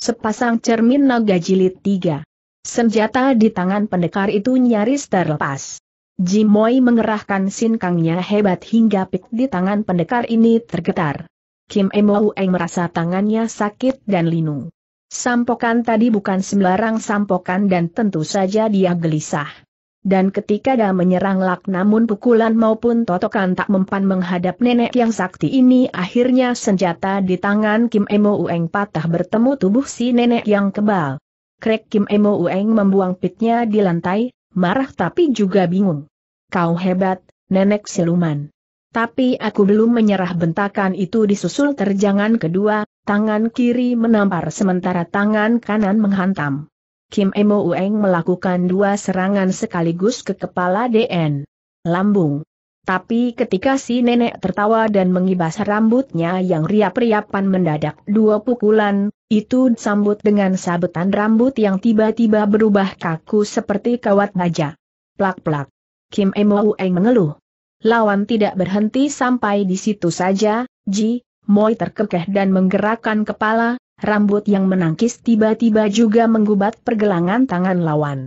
Sepasang cermin naga jilid tiga. Senjata di tangan pendekar itu nyaris terlepas. Jimoy mengerahkan sinkangnya hebat hingga pik di tangan pendekar ini tergetar. Kim Emo Eng merasa tangannya sakit dan linu. Sampokan tadi bukan sembarang sampokan dan tentu saja dia gelisah. Dan ketika dia menyerang Lak namun pukulan maupun totokan tak mempan menghadap nenek yang sakti ini akhirnya senjata di tangan Kim Emo Ueng patah bertemu tubuh si nenek yang kebal. Krek Kim Emo Ueng membuang pitnya di lantai, marah tapi juga bingung. Kau hebat, nenek siluman. Tapi aku belum menyerah bentakan itu disusul terjangan kedua, tangan kiri menampar sementara tangan kanan menghantam. Kim Emo Ueng melakukan dua serangan sekaligus ke kepala DN. Lambung. Tapi ketika si nenek tertawa dan mengibas rambutnya yang riap-riapan mendadak dua pukulan, itu disambut dengan sabetan rambut yang tiba-tiba berubah kaku seperti kawat baja. Plak-plak. Kim Emo Ueng mengeluh. Lawan tidak berhenti sampai di situ saja, Ji, Moi terkekeh dan menggerakkan kepala, rambut yang menangkis tiba-tiba juga menggubat pergelangan tangan lawan.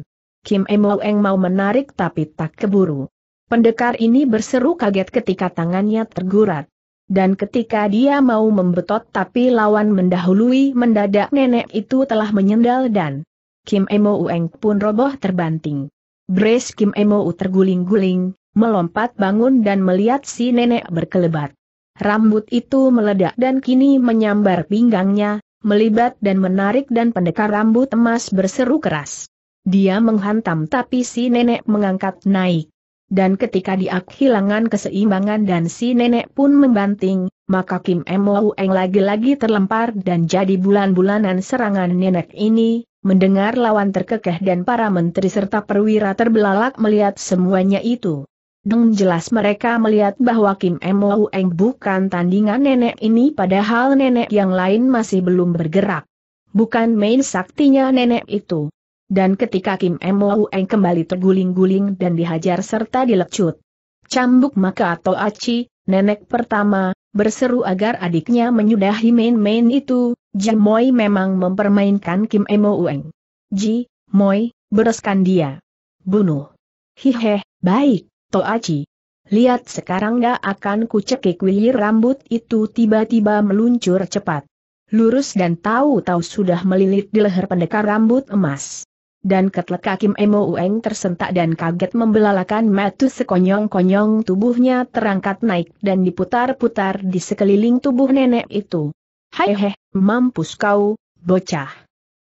Kim Emoeng mau menarik tapi tak keburu. Pendekar ini berseru kaget ketika tangannya tergurat. Dan ketika dia mau membetot tapi lawan mendahului mendadak nenek itu telah menyendal dan Kim Emo Ueng pun roboh terbanting. Brace Kim Emo terguling-guling, melompat bangun dan melihat si nenek berkelebat. Rambut itu meledak dan kini menyambar pinggangnya, melibat dan menarik dan pendekar rambut emas berseru keras. Dia menghantam tapi si nenek mengangkat naik. Dan ketika dia kehilangan keseimbangan dan si nenek pun membanting, maka Kim Mo Eng lagi-lagi terlempar dan jadi bulan-bulanan serangan nenek ini, mendengar lawan terkekeh dan para menteri serta perwira terbelalak melihat semuanya itu. Dengan jelas mereka melihat bahwa Kim Mou Eng bukan tandingan nenek ini padahal nenek yang lain masih belum bergerak. Bukan main saktinya nenek itu. Dan ketika Kim Mou Eng kembali terguling-guling dan dihajar serta dilecut. Cambuk maka atau aci, nenek pertama, berseru agar adiknya menyudahi main-main itu, Ji Moi memang mempermainkan Kim Mou Eng. Ji, Moi, bereskan dia. Bunuh. Hiheh, baik. Toaci. Lihat sekarang gak akan kucekik wilir rambut itu tiba-tiba meluncur cepat. Lurus dan tahu-tahu sudah melilit di leher pendekar rambut emas. Dan ketlek hakim Emo Ueng tersentak dan kaget membelalakan matu sekonyong-konyong tubuhnya terangkat naik dan diputar-putar di sekeliling tubuh nenek itu. Hehe, mampus kau, bocah.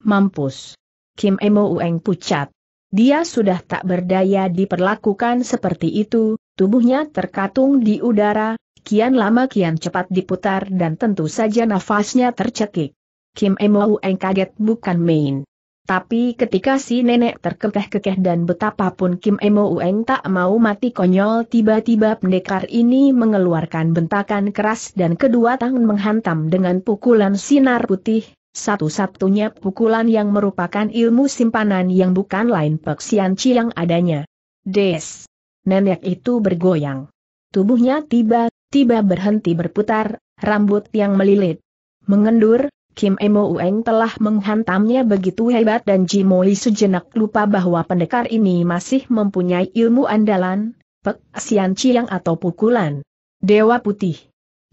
Mampus. Kim Emo Ueng pucat. Dia sudah tak berdaya diperlakukan seperti itu, tubuhnya terkatung di udara, kian lama kian cepat diputar dan tentu saja nafasnya tercekik. Kim Emou Eng kaget bukan main. Tapi ketika si nenek terkekeh-kekeh dan betapapun Kim Emou Eng tak mau mati konyol tiba-tiba pendekar ini mengeluarkan bentakan keras dan kedua tangan menghantam dengan pukulan sinar putih, satu-satunya pukulan yang merupakan ilmu simpanan yang bukan lain peksian yang adanya. Des. Nenek itu bergoyang. Tubuhnya tiba-tiba berhenti berputar, rambut yang melilit. Mengendur, Kim Emo Ueng telah menghantamnya begitu hebat dan Ji Moi sejenak lupa bahwa pendekar ini masih mempunyai ilmu andalan, peksian ciang atau pukulan. Dewa Putih.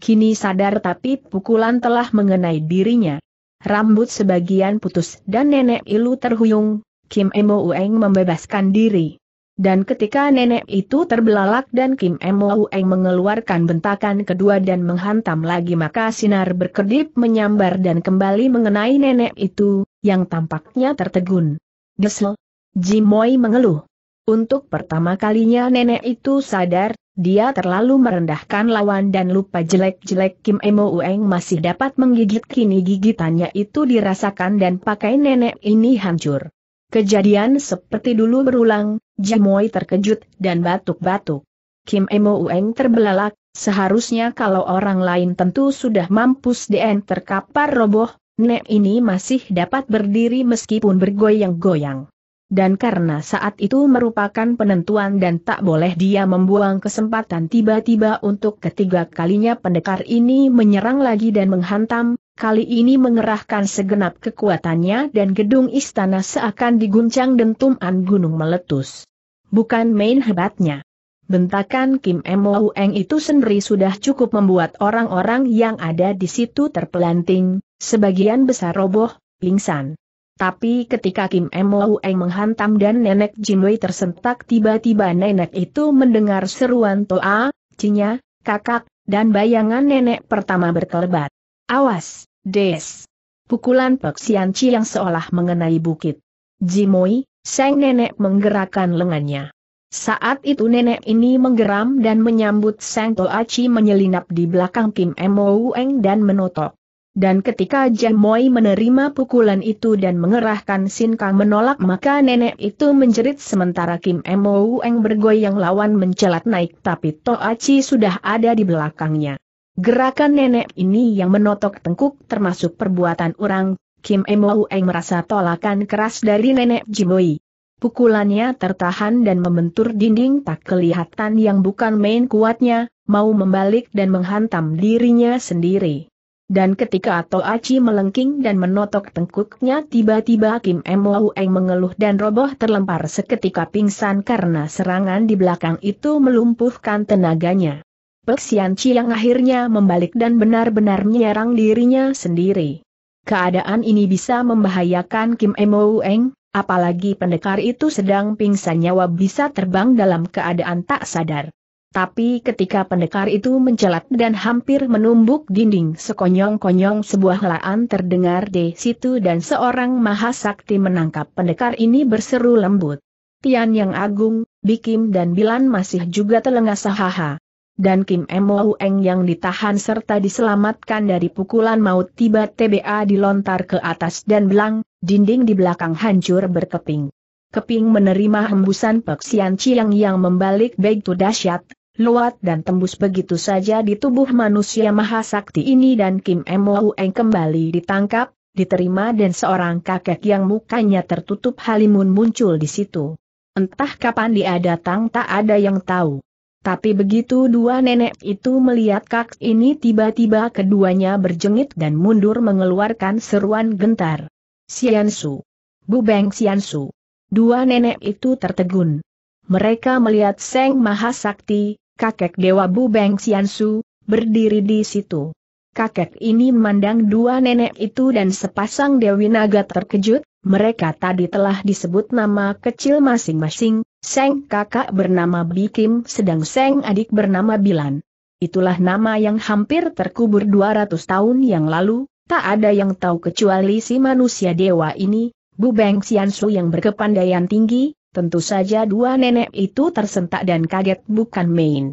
Kini sadar tapi pukulan telah mengenai dirinya rambut sebagian putus dan nenek Ilu terhuyung, Kim Emo Ueng membebaskan diri. Dan ketika nenek itu terbelalak dan Kim Emo Ueng mengeluarkan bentakan kedua dan menghantam lagi maka sinar berkedip menyambar dan kembali mengenai nenek itu, yang tampaknya tertegun. Desel. Jimoy mengeluh. Untuk pertama kalinya nenek itu sadar, dia terlalu merendahkan lawan dan lupa jelek-jelek Kim Emo Ueng masih dapat menggigit kini gigitannya itu dirasakan dan pakai nenek ini hancur. Kejadian seperti dulu berulang, Jamoy terkejut dan batuk-batuk. Kim Emo Ueng terbelalak, seharusnya kalau orang lain tentu sudah mampus dan terkapar roboh, nenek ini masih dapat berdiri meskipun bergoyang-goyang dan karena saat itu merupakan penentuan dan tak boleh dia membuang kesempatan tiba-tiba untuk ketiga kalinya pendekar ini menyerang lagi dan menghantam, kali ini mengerahkan segenap kekuatannya dan gedung istana seakan diguncang dentuman gunung meletus. Bukan main hebatnya. Bentakan Kim Mo Eng itu sendiri sudah cukup membuat orang-orang yang ada di situ terpelanting, sebagian besar roboh, pingsan. Tapi ketika Kim Mo Eng menghantam dan nenek Jin Wei tersentak tiba-tiba nenek itu mendengar seruan Toa, Cinya, kakak, dan bayangan nenek pertama berkelebat. Awas, Des! Pukulan Pek Sian Chi yang seolah mengenai bukit. Jimoi, sang nenek menggerakkan lengannya. Saat itu nenek ini menggeram dan menyambut sang Toa Chi menyelinap di belakang Kim Mo Eng dan menotok. Dan ketika Moi menerima pukulan itu dan mengerahkan Sin Kang menolak maka nenek itu menjerit sementara Kim Mo Eng bergoyang lawan mencelat naik tapi Toachi sudah ada di belakangnya. Gerakan nenek ini yang menotok tengkuk termasuk perbuatan orang, Kim Mo Eng merasa tolakan keras dari nenek Jimoi. Pukulannya tertahan dan membentur dinding tak kelihatan yang bukan main kuatnya, mau membalik dan menghantam dirinya sendiri. Dan ketika Ato Aci melengking dan menotok tengkuknya tiba-tiba Kim Eng mengeluh dan roboh terlempar seketika pingsan karena serangan di belakang itu melumpuhkan tenaganya. Peksian yang akhirnya membalik dan benar-benar menyerang dirinya sendiri. Keadaan ini bisa membahayakan Kim Eng, apalagi pendekar itu sedang pingsan nyawa bisa terbang dalam keadaan tak sadar. Tapi ketika pendekar itu mencelat dan hampir menumbuk dinding sekonyong-konyong sebuah helaan terdengar di situ dan seorang mahasakti menangkap pendekar ini berseru lembut. Tian Yang Agung, Bikim dan Bilan masih juga telengah sahaha. Dan Kim Emo Eng yang ditahan serta diselamatkan dari pukulan maut tiba TBA dilontar ke atas dan belang, dinding di belakang hancur berkeping. Keping menerima hembusan peksian Ciang yang membalik begitu dahsyat, luat dan tembus begitu saja di tubuh manusia mahasakti ini dan Kim Eng kembali ditangkap, diterima dan seorang kakek yang mukanya tertutup halimun muncul di situ. Entah kapan dia datang tak ada yang tahu. Tapi begitu dua nenek itu melihat kak ini tiba-tiba keduanya berjengit dan mundur mengeluarkan seruan gentar. Siansu. Bu Beng Siansu. Dua nenek itu tertegun. Mereka melihat Seng Mahasakti, kakek Dewa Bu Beng Su berdiri di situ. Kakek ini memandang dua nenek itu dan sepasang Dewi Naga terkejut, mereka tadi telah disebut nama kecil masing-masing, Seng kakak bernama Bikim sedang Seng adik bernama Bilan. Itulah nama yang hampir terkubur 200 tahun yang lalu, tak ada yang tahu kecuali si manusia dewa ini, Bu Beng Su yang berkepandaian tinggi, Tentu saja dua nenek itu tersentak dan kaget bukan main.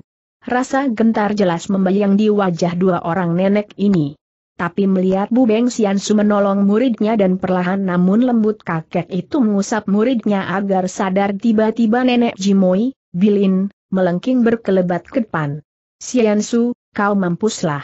Rasa gentar jelas membayang di wajah dua orang nenek ini. Tapi melihat Bu Beng Siansu menolong muridnya dan perlahan namun lembut kakek itu mengusap muridnya agar sadar tiba-tiba nenek Jimoi, Bilin, melengking berkelebat ke depan. Siansu, kau mampuslah.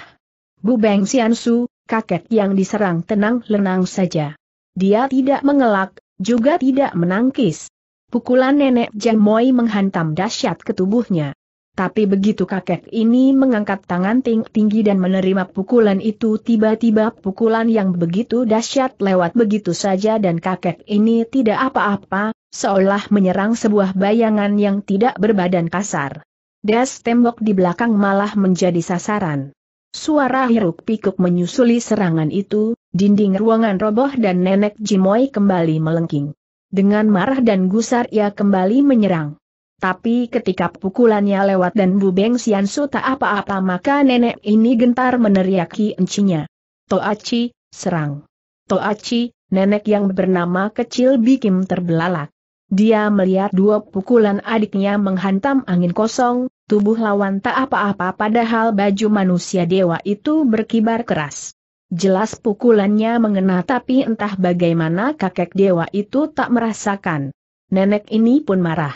Bu Beng Siansu, kakek yang diserang tenang lenang saja. Dia tidak mengelak, juga tidak menangkis. Pukulan nenek Janmoi menghantam dahsyat ke tubuhnya. Tapi begitu kakek ini mengangkat tangan ting tinggi dan menerima pukulan itu tiba-tiba pukulan yang begitu dahsyat lewat begitu saja dan kakek ini tidak apa-apa, seolah menyerang sebuah bayangan yang tidak berbadan kasar. Das tembok di belakang malah menjadi sasaran. Suara hiruk pikuk menyusuli serangan itu, dinding ruangan roboh dan nenek Jimoy kembali melengking. Dengan marah dan gusar ia kembali menyerang. Tapi ketika pukulannya lewat dan Bu Beng Sian tak apa-apa maka nenek ini gentar meneriaki encinya. Toachi, serang. Toachi, nenek yang bernama kecil Bikim terbelalak. Dia melihat dua pukulan adiknya menghantam angin kosong, tubuh lawan tak apa-apa padahal baju manusia dewa itu berkibar keras. Jelas pukulannya mengena tapi entah bagaimana kakek dewa itu tak merasakan. Nenek ini pun marah.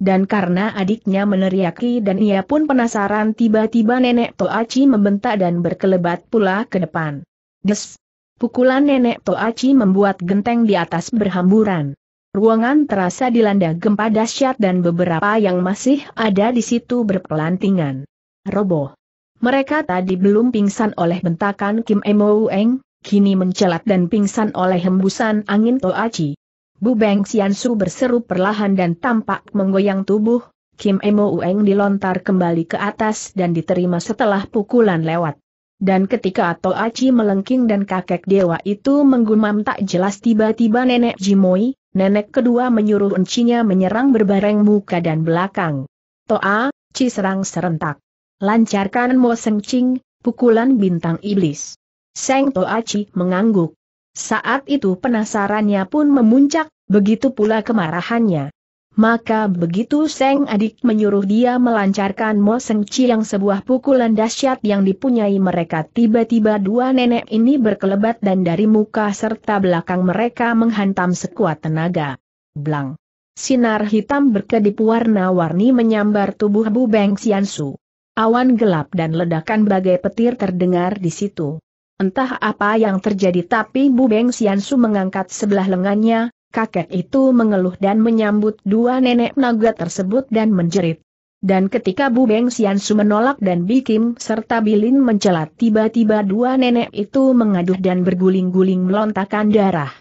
Dan karena adiknya meneriaki dan ia pun penasaran tiba-tiba nenek Toachi membentak dan berkelebat pula ke depan. Des! Pukulan nenek Toachi membuat genteng di atas berhamburan. Ruangan terasa dilanda gempa dahsyat dan beberapa yang masih ada di situ berpelantingan. Roboh. Mereka tadi belum pingsan oleh bentakan Kim Emo Eng, kini mencelat dan pingsan oleh hembusan angin Toachi. Bu Beng Xiansu berseru perlahan dan tampak menggoyang tubuh, Kim Emo Eng dilontar kembali ke atas dan diterima setelah pukulan lewat. Dan ketika Toachi melengking dan kakek dewa itu menggumam tak jelas tiba-tiba nenek Jimoi, nenek kedua menyuruh encinya menyerang berbareng muka dan belakang. Toa, Chi serang serentak. Lancarkan Mo Seng Ching, pukulan bintang iblis. Seng Toachi mengangguk. Saat itu penasarannya pun memuncak, begitu pula kemarahannya. Maka begitu Seng adik menyuruh dia melancarkan Mo Seng Chi yang sebuah pukulan dahsyat yang dipunyai mereka tiba-tiba dua nenek ini berkelebat dan dari muka serta belakang mereka menghantam sekuat tenaga. Blang. Sinar hitam berkedip warna-warni menyambar tubuh Bu Beng Xiansu. Awan gelap dan ledakan bagai petir terdengar di situ. Entah apa yang terjadi tapi Bu Beng Siansu mengangkat sebelah lengannya, kakek itu mengeluh dan menyambut dua nenek naga tersebut dan menjerit. Dan ketika Bu Beng Siansu menolak dan Bikim serta Bilin mencelat tiba-tiba dua nenek itu mengaduh dan berguling-guling melontarkan darah.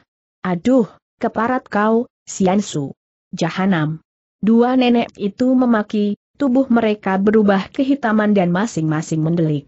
Aduh, keparat kau, Siansu. Jahanam. Dua nenek itu memaki, tubuh mereka berubah kehitaman dan masing-masing mendelik.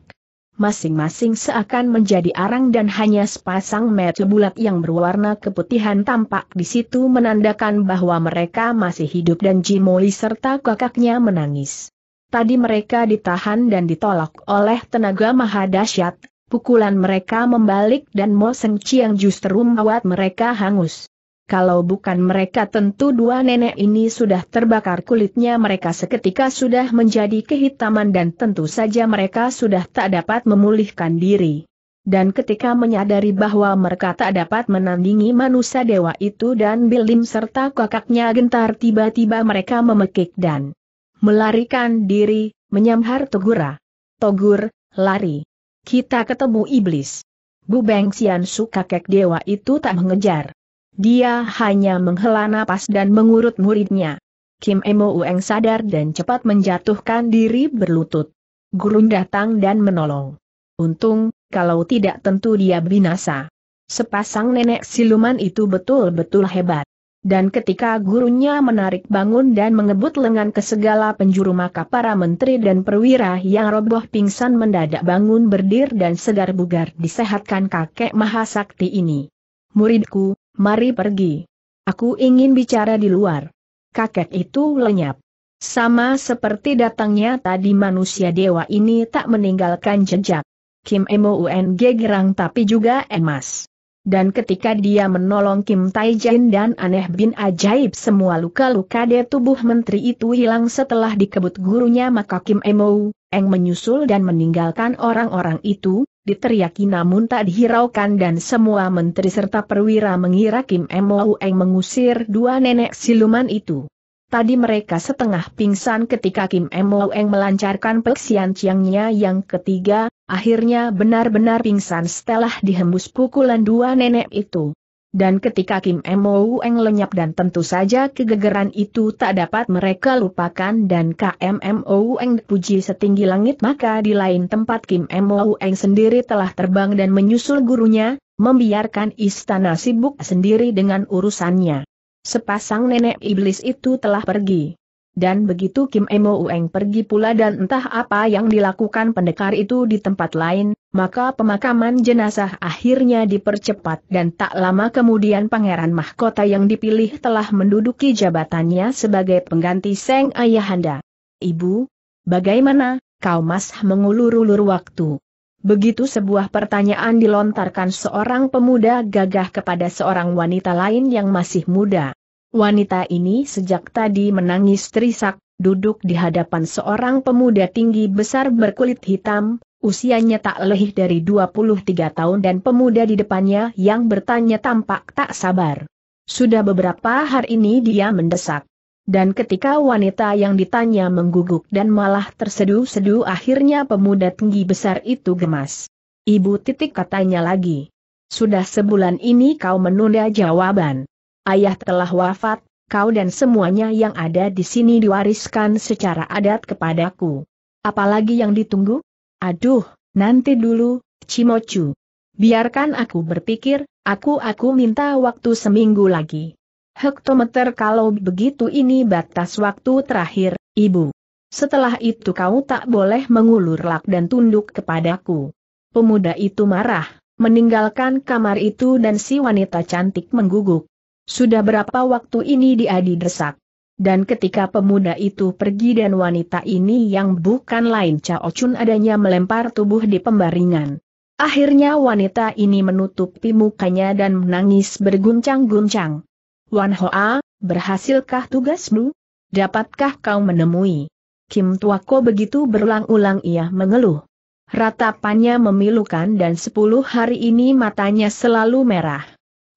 Masing-masing seakan menjadi arang dan hanya sepasang mata bulat yang berwarna keputihan tampak di situ menandakan bahwa mereka masih hidup dan Jimoli serta kakaknya menangis. Tadi mereka ditahan dan ditolak oleh tenaga mahadasyat. pukulan mereka membalik dan Mo Seng Chiang justru membuat mereka hangus. Kalau bukan mereka tentu dua nenek ini sudah terbakar kulitnya mereka seketika sudah menjadi kehitaman dan tentu saja mereka sudah tak dapat memulihkan diri. Dan ketika menyadari bahwa mereka tak dapat menandingi manusia dewa itu dan Bilim serta kakaknya gentar tiba-tiba mereka memekik dan melarikan diri, menyamhar Togura. Togur, lari. Kita ketemu iblis. Bu Beng Sian Su kakek dewa itu tak mengejar. Dia hanya menghela napas dan mengurut muridnya. Kim Emo Ueng sadar dan cepat menjatuhkan diri berlutut. Gurun datang dan menolong. Untung, kalau tidak tentu dia binasa. Sepasang nenek siluman itu betul-betul hebat. Dan ketika gurunya menarik bangun dan mengebut lengan ke segala penjuru maka para menteri dan perwira yang roboh pingsan mendadak bangun berdiri dan segar bugar disehatkan kakek mahasakti ini. Muridku, mari pergi. Aku ingin bicara di luar. Kakek itu lenyap. Sama seperti datangnya tadi manusia dewa ini tak meninggalkan jejak. Kim Eo-ung gerang tapi juga emas. Dan ketika dia menolong Kim Taijin dan aneh bin ajaib semua luka-luka di tubuh menteri itu hilang setelah dikebut gurunya maka Kim Emo, Eng menyusul dan meninggalkan orang-orang itu, diteriaki namun tak dihiraukan dan semua menteri serta perwira mengira Kim Moueng mengusir dua nenek siluman itu. Tadi mereka setengah pingsan ketika Kim Moueng melancarkan peksian ciangnya yang ketiga, akhirnya benar-benar pingsan setelah dihembus pukulan dua nenek itu. Dan ketika Kim Mo Eng lenyap dan tentu saja kegegeran itu tak dapat mereka lupakan dan Kim Mo Eng dipuji setinggi langit maka di lain tempat Kim Mo Eng sendiri telah terbang dan menyusul gurunya, membiarkan istana sibuk sendiri dengan urusannya. Sepasang nenek iblis itu telah pergi. Dan begitu Kim Emo Ueng pergi pula dan entah apa yang dilakukan pendekar itu di tempat lain, maka pemakaman jenazah akhirnya dipercepat dan tak lama kemudian Pangeran Mahkota yang dipilih telah menduduki jabatannya sebagai pengganti Seng Ayahanda. Ibu, bagaimana, kau masih mengulur-ulur waktu? Begitu sebuah pertanyaan dilontarkan seorang pemuda gagah kepada seorang wanita lain yang masih muda. Wanita ini sejak tadi menangis terisak, duduk di hadapan seorang pemuda tinggi besar berkulit hitam, usianya tak lebih dari 23 tahun dan pemuda di depannya yang bertanya tampak tak sabar. Sudah beberapa hari ini dia mendesak. Dan ketika wanita yang ditanya mengguguk dan malah terseduh-seduh akhirnya pemuda tinggi besar itu gemas. Ibu titik katanya lagi. Sudah sebulan ini kau menunda jawaban ayah telah wafat, kau dan semuanya yang ada di sini diwariskan secara adat kepadaku. Apalagi yang ditunggu? Aduh, nanti dulu, Cimocu. Biarkan aku berpikir, aku-aku minta waktu seminggu lagi. Hektometer kalau begitu ini batas waktu terakhir, Ibu. Setelah itu kau tak boleh mengulur lak dan tunduk kepadaku. Pemuda itu marah, meninggalkan kamar itu dan si wanita cantik mengguguk. Sudah berapa waktu ini dia didesak. Dan ketika pemuda itu pergi dan wanita ini yang bukan lain Cao Chun adanya melempar tubuh di pembaringan. Akhirnya wanita ini menutupi mukanya dan menangis berguncang-guncang. Wan Hoa, berhasilkah tugasmu? Dapatkah kau menemui? Kim Ko begitu berulang-ulang ia mengeluh. Ratapannya memilukan dan sepuluh hari ini matanya selalu merah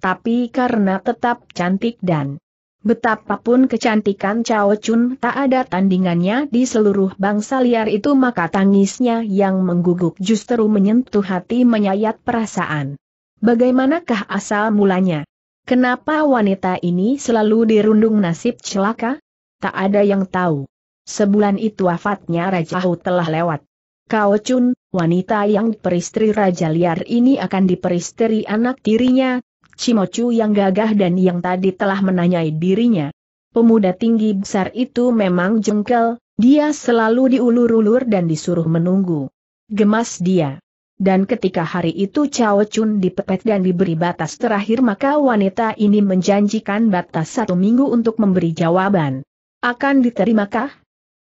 tapi karena tetap cantik dan betapapun kecantikan Cao Chun tak ada tandingannya di seluruh bangsa liar itu maka tangisnya yang mengguguk justru menyentuh hati menyayat perasaan. Bagaimanakah asal mulanya? Kenapa wanita ini selalu dirundung nasib celaka? Tak ada yang tahu. Sebulan itu wafatnya Raja Hu telah lewat. Kao Chun, wanita yang diperistri Raja Liar ini akan diperistri anak tirinya, Cimocu yang gagah dan yang tadi telah menanyai dirinya. Pemuda tinggi besar itu memang jengkel, dia selalu diulur-ulur dan disuruh menunggu. Gemas dia. Dan ketika hari itu Cao Chun dipepet dan diberi batas terakhir maka wanita ini menjanjikan batas satu minggu untuk memberi jawaban. Akan diterimakah?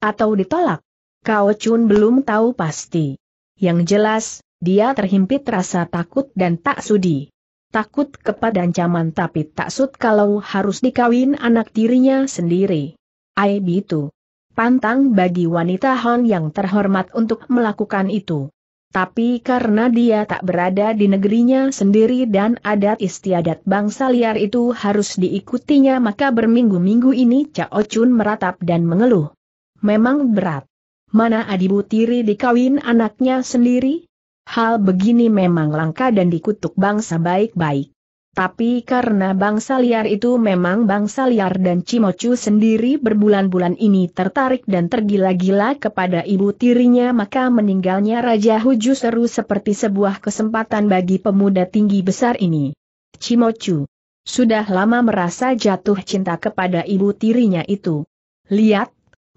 Atau ditolak? Cao Chun belum tahu pasti. Yang jelas, dia terhimpit rasa takut dan tak sudi takut kepada ancaman tapi tak sud kalau harus dikawin anak tirinya sendiri. Aib itu. Pantang bagi wanita Hon yang terhormat untuk melakukan itu. Tapi karena dia tak berada di negerinya sendiri dan adat istiadat bangsa liar itu harus diikutinya maka berminggu-minggu ini Cao Chun meratap dan mengeluh. Memang berat. Mana adibu tiri dikawin anaknya sendiri? Hal begini memang langka dan dikutuk bangsa baik-baik. Tapi karena bangsa liar itu memang bangsa liar dan Cimocu sendiri berbulan-bulan ini tertarik dan tergila-gila kepada ibu tirinya maka meninggalnya Raja Huju Seru seperti sebuah kesempatan bagi pemuda tinggi besar ini. Cimocu sudah lama merasa jatuh cinta kepada ibu tirinya itu. Lihat,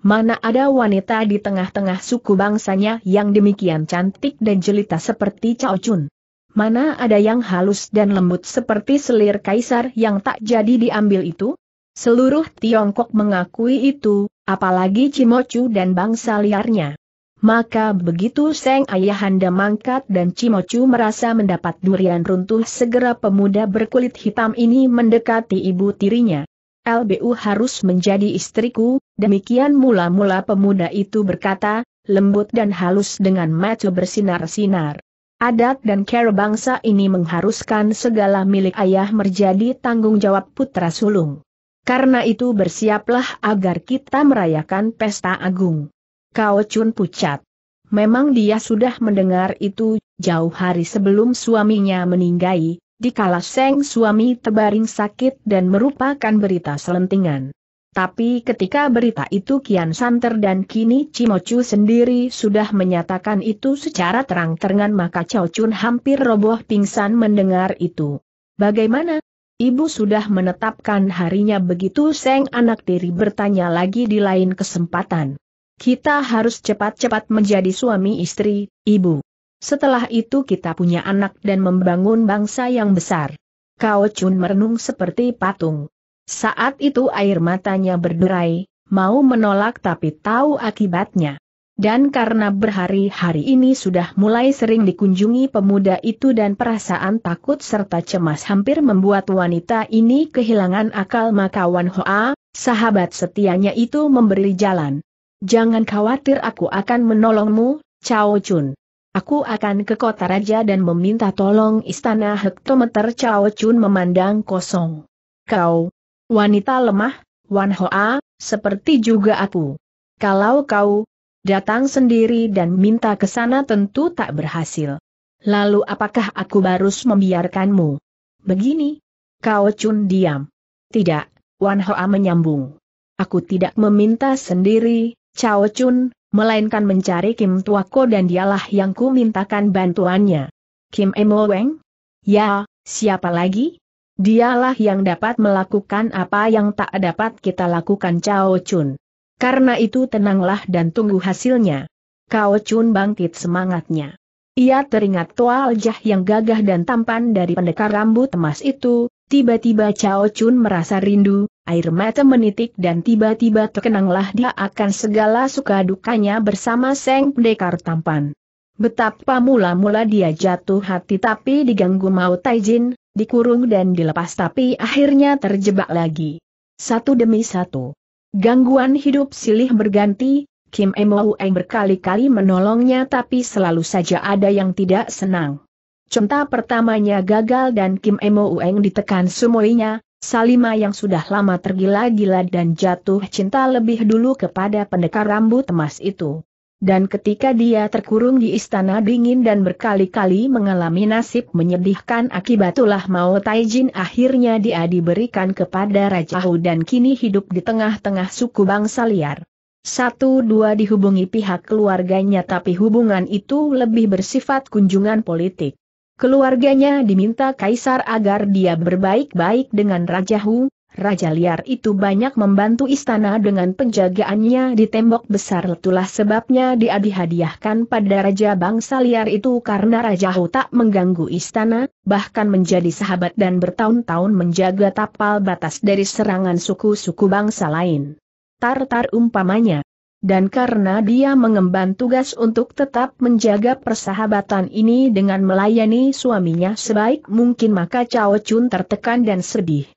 Mana ada wanita di tengah-tengah suku bangsanya yang demikian cantik dan jelita seperti Cao Chun? Mana ada yang halus dan lembut seperti selir kaisar yang tak jadi diambil itu? Seluruh Tiongkok mengakui itu, apalagi Cimocu dan bangsa liarnya. Maka begitu Seng Ayahanda mangkat dan Cimocu merasa mendapat durian runtuh segera pemuda berkulit hitam ini mendekati ibu tirinya. LBU harus menjadi istriku, demikian mula-mula pemuda itu berkata, lembut dan halus dengan mata bersinar-sinar. Adat dan cara bangsa ini mengharuskan segala milik ayah menjadi tanggung jawab putra sulung. Karena itu bersiaplah agar kita merayakan pesta agung. Kau cun pucat. Memang dia sudah mendengar itu, jauh hari sebelum suaminya meninggai, dikala Seng suami terbaring sakit dan merupakan berita selentingan. Tapi ketika berita itu kian santer dan kini Cimocu sendiri sudah menyatakan itu secara terang-terangan maka Chow Chun hampir roboh pingsan mendengar itu. Bagaimana? Ibu sudah menetapkan harinya begitu Seng anak tiri bertanya lagi di lain kesempatan. Kita harus cepat-cepat menjadi suami istri, ibu. Setelah itu kita punya anak dan membangun bangsa yang besar. Kau Chun merenung seperti patung. Saat itu air matanya berderai, mau menolak tapi tahu akibatnya. Dan karena berhari-hari ini sudah mulai sering dikunjungi pemuda itu dan perasaan takut serta cemas hampir membuat wanita ini kehilangan akal maka Wan Hoa, sahabat setianya itu memberi jalan. Jangan khawatir aku akan menolongmu, Chao Chun. Aku akan ke kota raja dan meminta tolong istana hektometer Chao Chun memandang kosong. Kau, wanita lemah, Wan Hoa, seperti juga aku. Kalau kau datang sendiri dan minta ke sana tentu tak berhasil. Lalu apakah aku harus membiarkanmu? Begini. Cao Chun diam. Tidak, Wan Hoa menyambung. Aku tidak meminta sendiri, Chao Chun, melainkan mencari Kim Tuako dan dialah yang ku mintakan bantuannya. Kim Emo Weng? Ya, siapa lagi? Dialah yang dapat melakukan apa yang tak dapat kita lakukan Cao Chun. Karena itu tenanglah dan tunggu hasilnya. Cao Chun bangkit semangatnya. Ia teringat Toa jah yang gagah dan tampan dari pendekar rambut emas itu, Tiba-tiba Cao Chun merasa rindu, air mata menitik dan tiba-tiba terkenanglah dia akan segala suka dukanya bersama Seng Dekar Tampan. Betapa mula-mula dia jatuh hati tapi diganggu mau Taijin, dikurung dan dilepas tapi akhirnya terjebak lagi. Satu demi satu. Gangguan hidup silih berganti, Kim Emo Eng berkali-kali menolongnya tapi selalu saja ada yang tidak senang. Contoh pertamanya gagal dan Kim Emo Ueng ditekan sumoinya, Salima yang sudah lama tergila-gila dan jatuh cinta lebih dulu kepada pendekar rambut emas itu. Dan ketika dia terkurung di istana dingin dan berkali-kali mengalami nasib menyedihkan akibatulah Mao Taijin akhirnya dia diberikan kepada Raja Hu dan kini hidup di tengah-tengah suku bangsa liar. Satu dua dihubungi pihak keluarganya tapi hubungan itu lebih bersifat kunjungan politik. Keluarganya diminta kaisar agar dia berbaik-baik dengan Raja Hu, Raja liar itu banyak membantu istana dengan penjagaannya di tembok besar itulah sebabnya dia dihadiahkan pada raja bangsa liar itu karena Raja Hu tak mengganggu istana, bahkan menjadi sahabat dan bertahun-tahun menjaga tapal batas dari serangan suku-suku bangsa lain. Tartar umpamanya, dan karena dia mengemban tugas untuk tetap menjaga persahabatan ini dengan melayani suaminya sebaik mungkin maka Cao Chun tertekan dan sedih.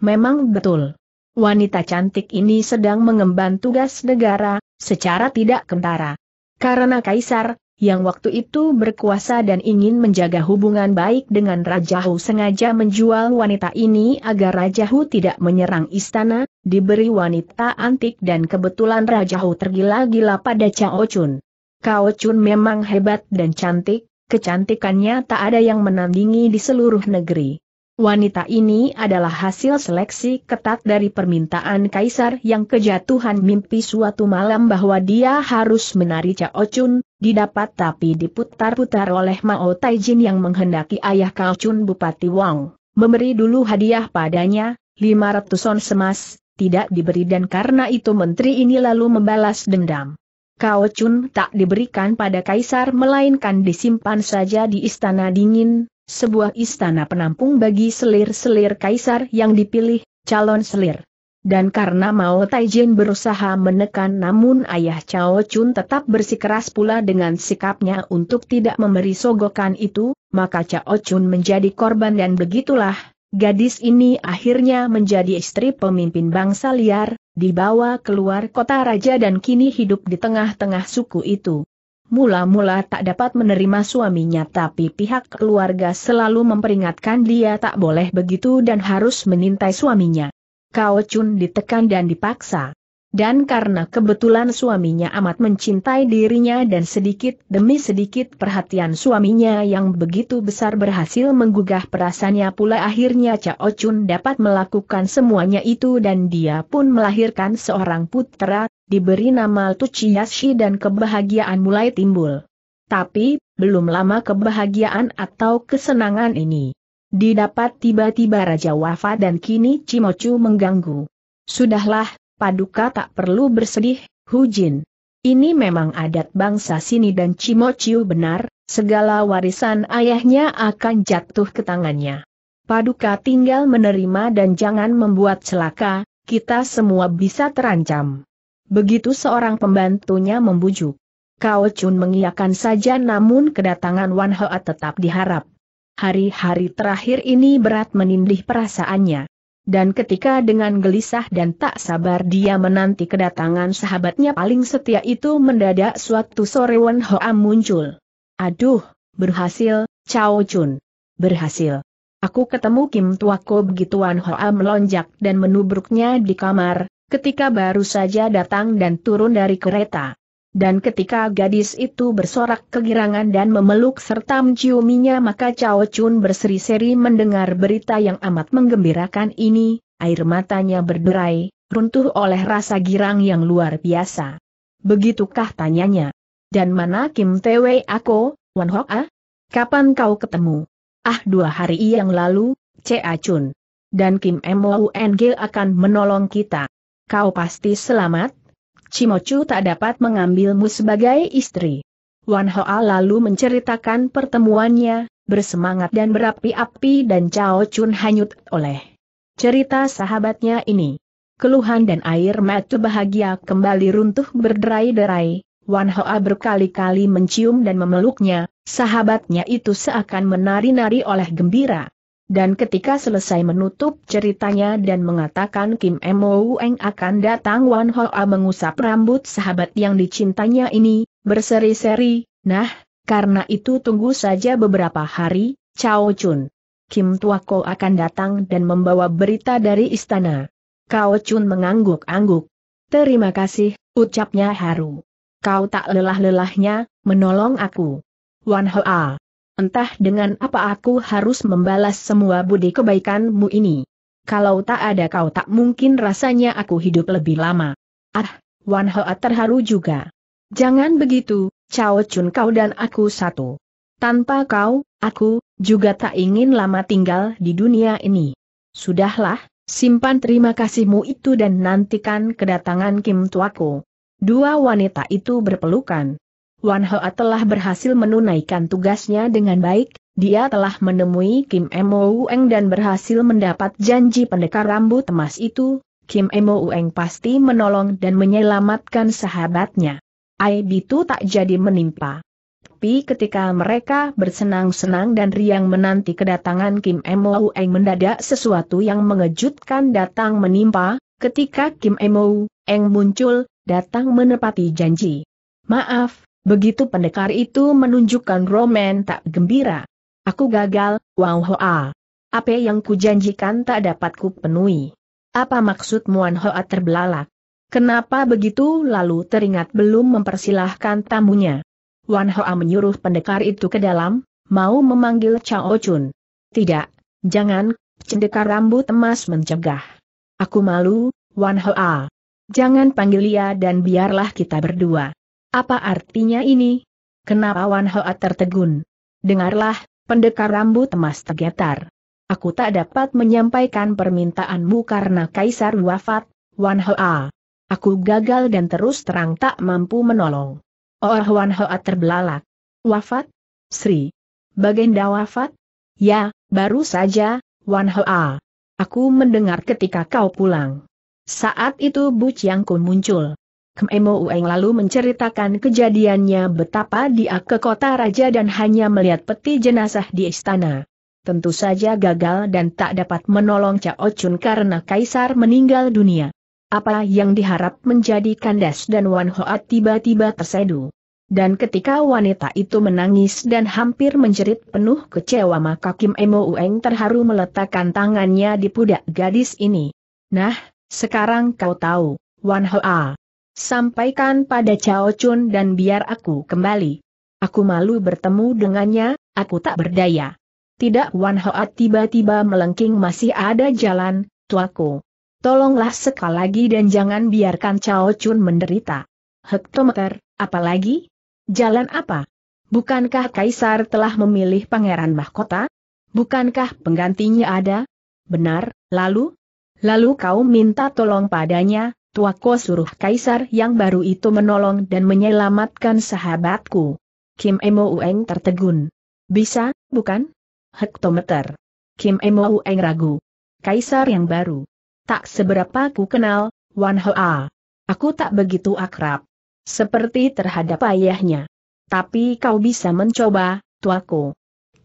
Memang betul. Wanita cantik ini sedang mengemban tugas negara, secara tidak kentara. Karena kaisar, yang waktu itu berkuasa dan ingin menjaga hubungan baik dengan Raja Hu sengaja menjual wanita ini agar Raja Hu tidak menyerang istana, diberi wanita antik dan kebetulan Raja Hu tergila-gila pada Cao Chun. Cao Chun memang hebat dan cantik, kecantikannya tak ada yang menandingi di seluruh negeri. Wanita ini adalah hasil seleksi ketat dari permintaan kaisar yang kejatuhan mimpi suatu malam bahwa dia harus menari Cao Chun, didapat tapi diputar-putar oleh Mao Taijin yang menghendaki ayah Chun Bupati Wang. Memberi dulu hadiah padanya, 500 on semas, tidak diberi dan karena itu menteri ini lalu membalas dendam. Chun tak diberikan pada kaisar melainkan disimpan saja di istana dingin, sebuah istana penampung bagi selir-selir kaisar yang dipilih, calon selir. Dan karena Mao Taijin berusaha menekan namun ayah Chao Chun tetap bersikeras pula dengan sikapnya untuk tidak memberi sogokan itu, maka Chao Chun menjadi korban dan begitulah, gadis ini akhirnya menjadi istri pemimpin bangsa liar, dibawa keluar kota raja dan kini hidup di tengah-tengah suku itu. Mula-mula tak dapat menerima suaminya tapi pihak keluarga selalu memperingatkan dia tak boleh begitu dan harus menintai suaminya. Kao Chun ditekan dan dipaksa. Dan karena kebetulan suaminya amat mencintai dirinya dan sedikit demi sedikit perhatian suaminya yang begitu besar berhasil menggugah perasaannya pula akhirnya Cao Chun dapat melakukan semuanya itu dan dia pun melahirkan seorang putra, diberi nama Tuchiyashi dan kebahagiaan mulai timbul. Tapi, belum lama kebahagiaan atau kesenangan ini Didapat tiba-tiba Raja Wafa dan kini Cimocu mengganggu. Sudahlah, Paduka tak perlu bersedih, Hujin. Ini memang adat bangsa sini dan Cimociu benar, segala warisan ayahnya akan jatuh ke tangannya. Paduka tinggal menerima dan jangan membuat celaka, kita semua bisa terancam. Begitu seorang pembantunya membujuk. Kao Chun mengiyakan saja namun kedatangan Wan Hoa tetap diharap. Hari-hari terakhir ini berat menindih perasaannya. Dan ketika dengan gelisah dan tak sabar dia menanti kedatangan sahabatnya paling setia itu mendadak suatu sore Wen Hoa muncul. Aduh, berhasil, Chao Chun. Berhasil. Aku ketemu Kim Tuako begitu Wan Hoa melonjak dan menubruknya di kamar, ketika baru saja datang dan turun dari kereta. Dan ketika gadis itu bersorak kegirangan dan memeluk serta menciuminya maka Cao Chun berseri-seri mendengar berita yang amat menggembirakan ini, air matanya berderai, runtuh oleh rasa girang yang luar biasa. Begitukah tanyanya? Dan mana Kim Tewe aku, Wan Hok Ah? Kapan kau ketemu? Ah dua hari yang lalu, Ca Chun. Dan Kim Mwung akan menolong kita. Kau pasti selamat, Cimocu tak dapat mengambilmu sebagai istri. Wan Hoa lalu menceritakan pertemuannya, bersemangat dan berapi-api dan Cao Chun hanyut oleh cerita sahabatnya ini. Keluhan dan air mata bahagia kembali runtuh berderai-derai, Wan Hoa berkali-kali mencium dan memeluknya, sahabatnya itu seakan menari-nari oleh gembira. Dan ketika selesai menutup ceritanya dan mengatakan Kim Mo Eng akan datang Wan Hoa mengusap rambut sahabat yang dicintanya ini, berseri-seri, nah, karena itu tunggu saja beberapa hari, Cao Chun. Kim Ko akan datang dan membawa berita dari istana. Kao Chun mengangguk-angguk. Terima kasih, ucapnya haru. Kau tak lelah-lelahnya, menolong aku. Wan Hoa. Entah dengan apa aku harus membalas semua budi kebaikanmu ini. Kalau tak ada kau tak mungkin rasanya aku hidup lebih lama. Ah, Wan Hoa terharu juga. Jangan begitu, Cao Chun kau dan aku satu. Tanpa kau, aku, juga tak ingin lama tinggal di dunia ini. Sudahlah, simpan terima kasihmu itu dan nantikan kedatangan Kim Tuaku. Dua wanita itu berpelukan. Wan Hoa telah berhasil menunaikan tugasnya dengan baik, dia telah menemui Kim Emo Ueng dan berhasil mendapat janji pendekar rambut emas itu, Kim Emo Ueng pasti menolong dan menyelamatkan sahabatnya. Aib itu tak jadi menimpa. Tapi ketika mereka bersenang-senang dan riang menanti kedatangan Kim Emo Ueng mendadak sesuatu yang mengejutkan datang menimpa, ketika Kim Emo Ueng muncul, datang menepati janji. Maaf, Begitu pendekar itu menunjukkan roman tak gembira. Aku gagal, wow hoa. Apa yang kujanjikan tak dapat kupenuhi. Apa maksud Muan Hoa terbelalak? Kenapa begitu lalu teringat belum mempersilahkan tamunya? Wan Hoa menyuruh pendekar itu ke dalam, mau memanggil Chao Chun. Tidak, jangan, cendekar rambut emas mencegah. Aku malu, Wan Hoa. Jangan panggil ia dan biarlah kita berdua. Apa artinya ini? Kenapa Wan Hoa tertegun? Dengarlah, pendekar rambut emas tergetar. Aku tak dapat menyampaikan permintaanmu karena Kaisar wafat, Wan Hoa. Aku gagal dan terus terang tak mampu menolong. Oh Wan Hoa terbelalak. Wafat? Sri. Baginda wafat? Ya, baru saja, Wan Hoa. Aku mendengar ketika kau pulang. Saat itu Bu Chiang Kun muncul. Ueng lalu menceritakan kejadiannya betapa dia ke kota raja dan hanya melihat peti jenazah di istana. Tentu saja gagal dan tak dapat menolong Cao Chun karena kaisar meninggal dunia. Apa yang diharap menjadi kandas dan Wan Hoat tiba-tiba tersedu. Dan ketika wanita itu menangis dan hampir menjerit penuh kecewa maka Kim Ueng terharu meletakkan tangannya di pundak gadis ini. Nah, sekarang kau tahu, Wan Hoa. Sampaikan pada Cao Chun dan biar aku kembali. Aku malu bertemu dengannya, aku tak berdaya. Tidak Wan Hoat tiba-tiba melengking masih ada jalan, tuaku. Tolonglah sekali lagi dan jangan biarkan Cao Chun menderita. Hektometer, apalagi? Jalan apa? Bukankah Kaisar telah memilih pangeran mahkota? Bukankah penggantinya ada? Benar, lalu? Lalu kau minta tolong padanya, Tua Ko suruh kaisar yang baru itu menolong dan menyelamatkan sahabatku. Kim Emo Ueng tertegun. Bisa, bukan? Hektometer. Kim Emo Ueng ragu. Kaisar yang baru. Tak seberapa ku kenal, Wan Hoa. Aku tak begitu akrab. Seperti terhadap ayahnya. Tapi kau bisa mencoba, tua Ko.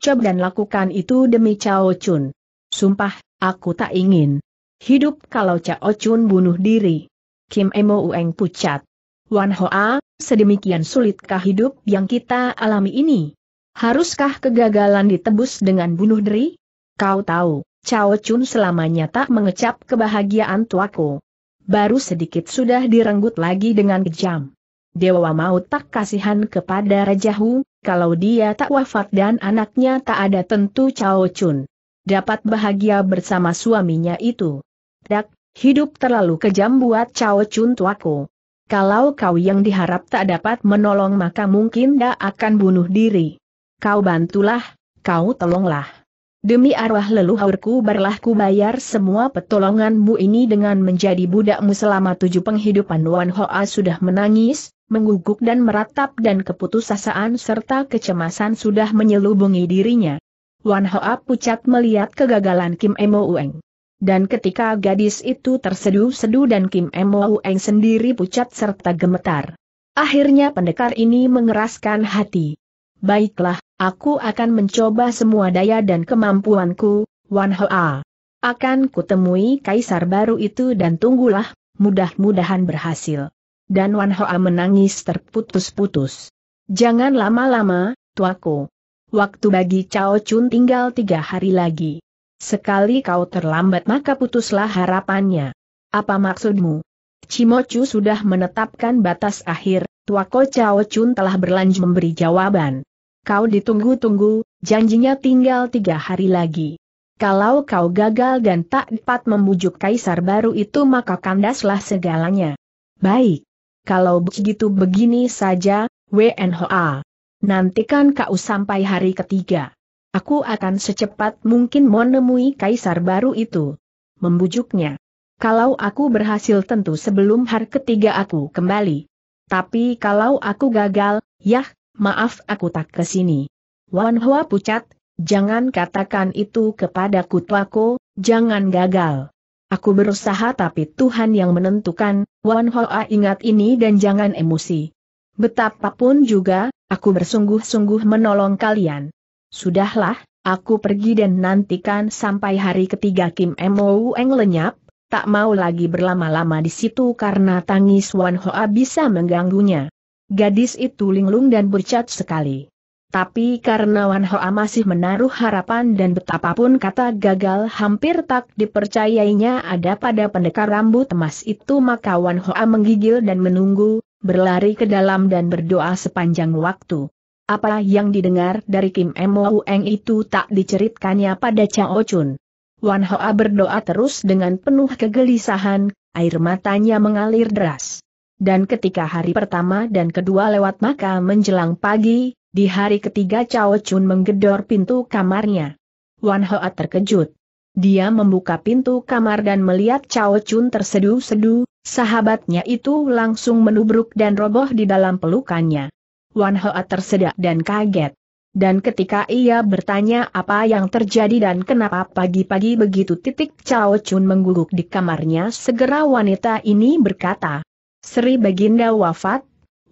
Coba dan lakukan itu demi Chao Chun. Sumpah, aku tak ingin hidup kalau Cao Chun bunuh diri. Kim Emo Ueng pucat. Wan Hoa, sedemikian sulitkah hidup yang kita alami ini? Haruskah kegagalan ditebus dengan bunuh diri? Kau tahu, Cao Chun selamanya tak mengecap kebahagiaan tuaku. Baru sedikit sudah direnggut lagi dengan kejam. Dewa maut tak kasihan kepada Raja Hu, kalau dia tak wafat dan anaknya tak ada tentu Cao Chun. Dapat bahagia bersama suaminya itu. Dak, Hidup terlalu kejam buat Cao Chun tuaku. Kalau kau yang diharap tak dapat menolong maka mungkin dia akan bunuh diri. Kau bantulah, kau tolonglah. Demi arwah leluhurku barlah ku bayar semua petolonganmu ini dengan menjadi budakmu selama tujuh penghidupan Wan Hoa sudah menangis, mengguguk dan meratap dan keputusasaan serta kecemasan sudah menyelubungi dirinya. Wan Hoa pucat melihat kegagalan Kim Emo Ueng. Dan ketika gadis itu terseduh sedu dan Kim Emoeng Eng sendiri pucat serta gemetar. Akhirnya pendekar ini mengeraskan hati. Baiklah, aku akan mencoba semua daya dan kemampuanku, Wan Hoa. Akan kutemui kaisar baru itu dan tunggulah, mudah-mudahan berhasil. Dan Wan Hoa menangis terputus-putus. Jangan lama-lama, tuaku. Waktu bagi Cao Chun tinggal tiga hari lagi. Sekali kau terlambat maka putuslah harapannya. Apa maksudmu? Cimocu sudah menetapkan batas akhir, Tuako Chao Chun telah berlanjut memberi jawaban. Kau ditunggu-tunggu, janjinya tinggal tiga hari lagi. Kalau kau gagal dan tak dapat membujuk kaisar baru itu maka kandaslah segalanya. Baik. Kalau begitu begini saja, WNHA. Nantikan kau sampai hari ketiga. Aku akan secepat mungkin menemui kaisar baru itu. Membujuknya. Kalau aku berhasil tentu sebelum hari ketiga aku kembali. Tapi kalau aku gagal, yah, maaf aku tak kesini. Wan Hua pucat, jangan katakan itu kepadaku tuaku, jangan gagal. Aku berusaha tapi Tuhan yang menentukan, Wan Hoa ingat ini dan jangan emosi. Betapapun juga, aku bersungguh-sungguh menolong kalian. Sudahlah, aku pergi dan nantikan sampai hari ketiga Kim Mo Eng lenyap, tak mau lagi berlama-lama di situ karena tangis Wan Hoa bisa mengganggunya. Gadis itu linglung dan bercat sekali. Tapi karena Wan Hoa masih menaruh harapan dan betapapun kata gagal hampir tak dipercayainya ada pada pendekar rambut emas itu maka Wan Hoa menggigil dan menunggu, berlari ke dalam dan berdoa sepanjang waktu. Apa yang didengar dari Kim Mo Eng itu tak diceritkannya pada Chao Chun. Wan Hoa berdoa terus dengan penuh kegelisahan, air matanya mengalir deras. Dan ketika hari pertama dan kedua lewat maka menjelang pagi, di hari ketiga Chao Chun menggedor pintu kamarnya. Wan Hoa terkejut. Dia membuka pintu kamar dan melihat Chao Chun terseduh-seduh, sahabatnya itu langsung menubruk dan roboh di dalam pelukannya. Wan Hoa tersedak dan kaget. Dan ketika ia bertanya apa yang terjadi dan kenapa pagi-pagi begitu titik Cao Chun mengguguk di kamarnya segera wanita ini berkata. Sri Baginda wafat,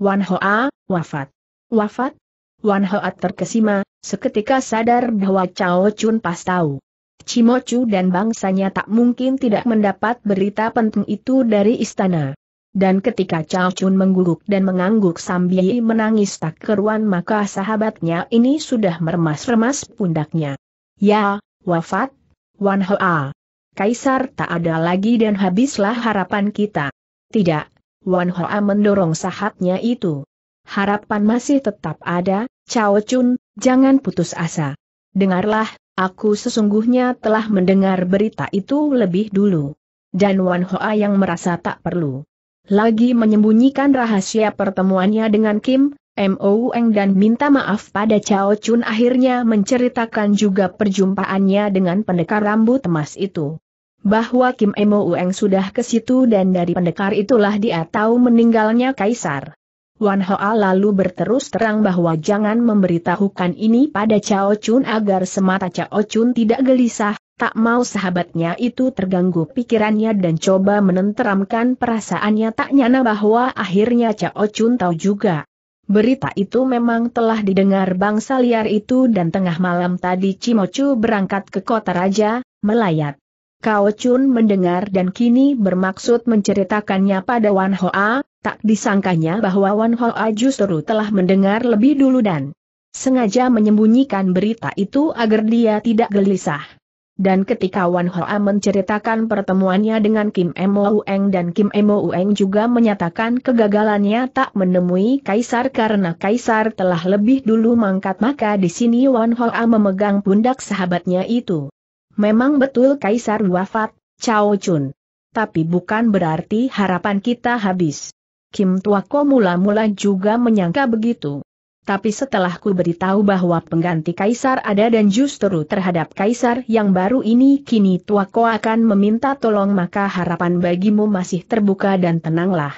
Wan Hoa, wafat. Wafat? Wan Hoa terkesima, seketika sadar bahwa Cao Chun pas tahu. Cimocu dan bangsanya tak mungkin tidak mendapat berita penting itu dari istana. Dan ketika Cao Chun mengguguk dan mengangguk sambil menangis tak keruan maka sahabatnya ini sudah meremas-remas pundaknya. Ya, wafat, Wan Hoa. Kaisar tak ada lagi dan habislah harapan kita. Tidak, Wan Hoa mendorong sahabatnya itu. Harapan masih tetap ada, Cao Chun, jangan putus asa. Dengarlah, aku sesungguhnya telah mendengar berita itu lebih dulu. Dan Wan Hoa yang merasa tak perlu lagi menyembunyikan rahasia pertemuannya dengan Kim, Mo Eng dan minta maaf pada Chao Chun akhirnya menceritakan juga perjumpaannya dengan pendekar rambut emas itu. Bahwa Kim Mo Eng sudah ke situ dan dari pendekar itulah dia tahu meninggalnya Kaisar. Wan Hoa lalu berterus terang bahwa jangan memberitahukan ini pada Chao Chun agar semata Chao Chun tidak gelisah, tak mau sahabatnya itu terganggu pikirannya dan coba menenteramkan perasaannya tak nyana bahwa akhirnya Cao Chun tahu juga. Berita itu memang telah didengar bangsa liar itu dan tengah malam tadi Cimocu berangkat ke kota raja, melayat. Cao Chun mendengar dan kini bermaksud menceritakannya pada Wan Hoa, tak disangkanya bahwa Wan Hoa justru telah mendengar lebih dulu dan sengaja menyembunyikan berita itu agar dia tidak gelisah. Dan ketika Wan Hoa menceritakan pertemuannya dengan Kim Emo Ueng dan Kim Emo Ueng juga menyatakan kegagalannya tak menemui Kaisar karena Kaisar telah lebih dulu mangkat maka di sini Wan Hoa memegang pundak sahabatnya itu. Memang betul Kaisar wafat, Cao Chun. Tapi bukan berarti harapan kita habis. Kim Tuako mula-mula juga menyangka begitu tapi setelah ku beritahu bahwa pengganti kaisar ada dan justru terhadap kaisar yang baru ini kini tua ko akan meminta tolong maka harapan bagimu masih terbuka dan tenanglah.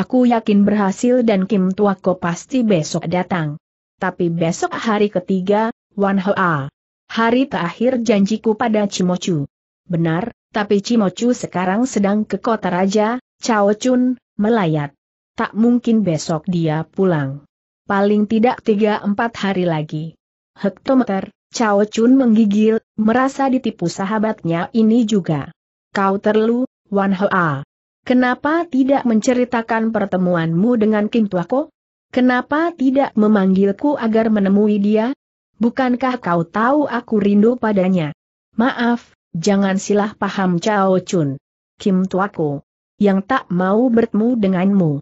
Aku yakin berhasil dan Kim tua ko pasti besok datang. Tapi besok hari ketiga, Wan Hoa. Hari terakhir janjiku pada Cimocu. Benar, tapi Cimocu sekarang sedang ke kota raja, Chao Chun, melayat. Tak mungkin besok dia pulang paling tidak 3-4 hari lagi. Hektometer, Cao Chun menggigil, merasa ditipu sahabatnya ini juga. Kau terlalu, Wan Hoa. Kenapa tidak menceritakan pertemuanmu dengan Kim Tuako? Kenapa tidak memanggilku agar menemui dia? Bukankah kau tahu aku rindu padanya? Maaf, jangan silah paham Cao Chun. Kim Tuako. Yang tak mau bertemu denganmu.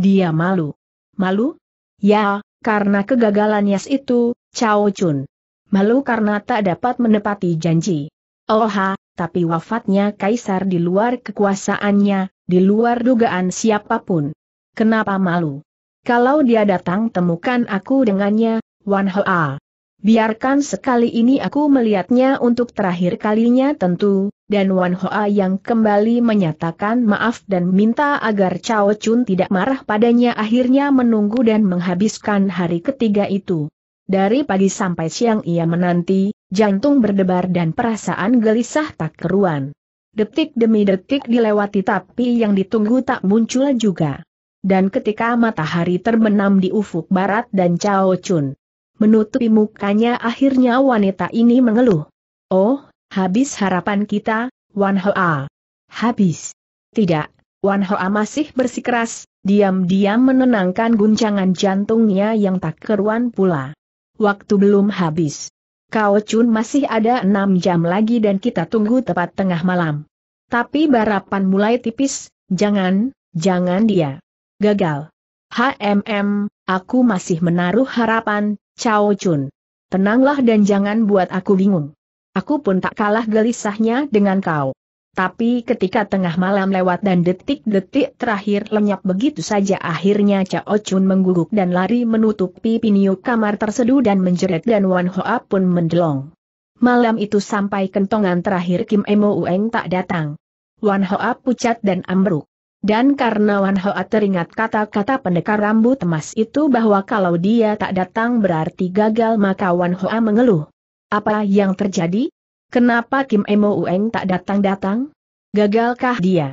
Dia malu. Malu? Ya, karena kegagalannya itu, Cao Chun. Malu karena tak dapat menepati janji. Oha, tapi wafatnya kaisar di luar kekuasaannya, di luar dugaan siapapun. Kenapa malu? Kalau dia datang temukan aku dengannya, Wan Hoa. Biarkan sekali ini aku melihatnya untuk terakhir kalinya tentu, dan Wan Hoa yang kembali menyatakan maaf dan minta agar Cao Chun tidak marah padanya akhirnya menunggu dan menghabiskan hari ketiga itu. Dari pagi sampai siang ia menanti, jantung berdebar dan perasaan gelisah tak keruan. Detik demi detik dilewati tapi yang ditunggu tak muncul juga. Dan ketika matahari terbenam di ufuk barat dan Cao Chun menutupi mukanya akhirnya wanita ini mengeluh. Oh, habis harapan kita, Wan Hoa. Habis. Tidak, Wan Hoa masih bersikeras, diam-diam menenangkan guncangan jantungnya yang tak keruan pula. Waktu belum habis. Kau Chun masih ada enam jam lagi dan kita tunggu tepat tengah malam. Tapi barapan mulai tipis, jangan, jangan dia. Gagal. HMM, aku masih menaruh harapan, Cao Chun. Tenanglah dan jangan buat aku bingung. Aku pun tak kalah gelisahnya dengan kau. Tapi ketika tengah malam lewat dan detik-detik terakhir lenyap begitu saja akhirnya Cao Chun mengguguk dan lari menutupi piniu kamar terseduh dan menjerit dan Wan Hoa pun mendelong. Malam itu sampai kentongan terakhir Kim Emo Ueng tak datang. Wan Hoa pucat dan ambruk. Dan karena Wan Hoa teringat kata-kata pendekar rambut emas itu bahwa kalau dia tak datang berarti gagal maka Wan Hoa mengeluh. Apa yang terjadi? Kenapa Kim Emo Ueng tak datang-datang? Gagalkah dia?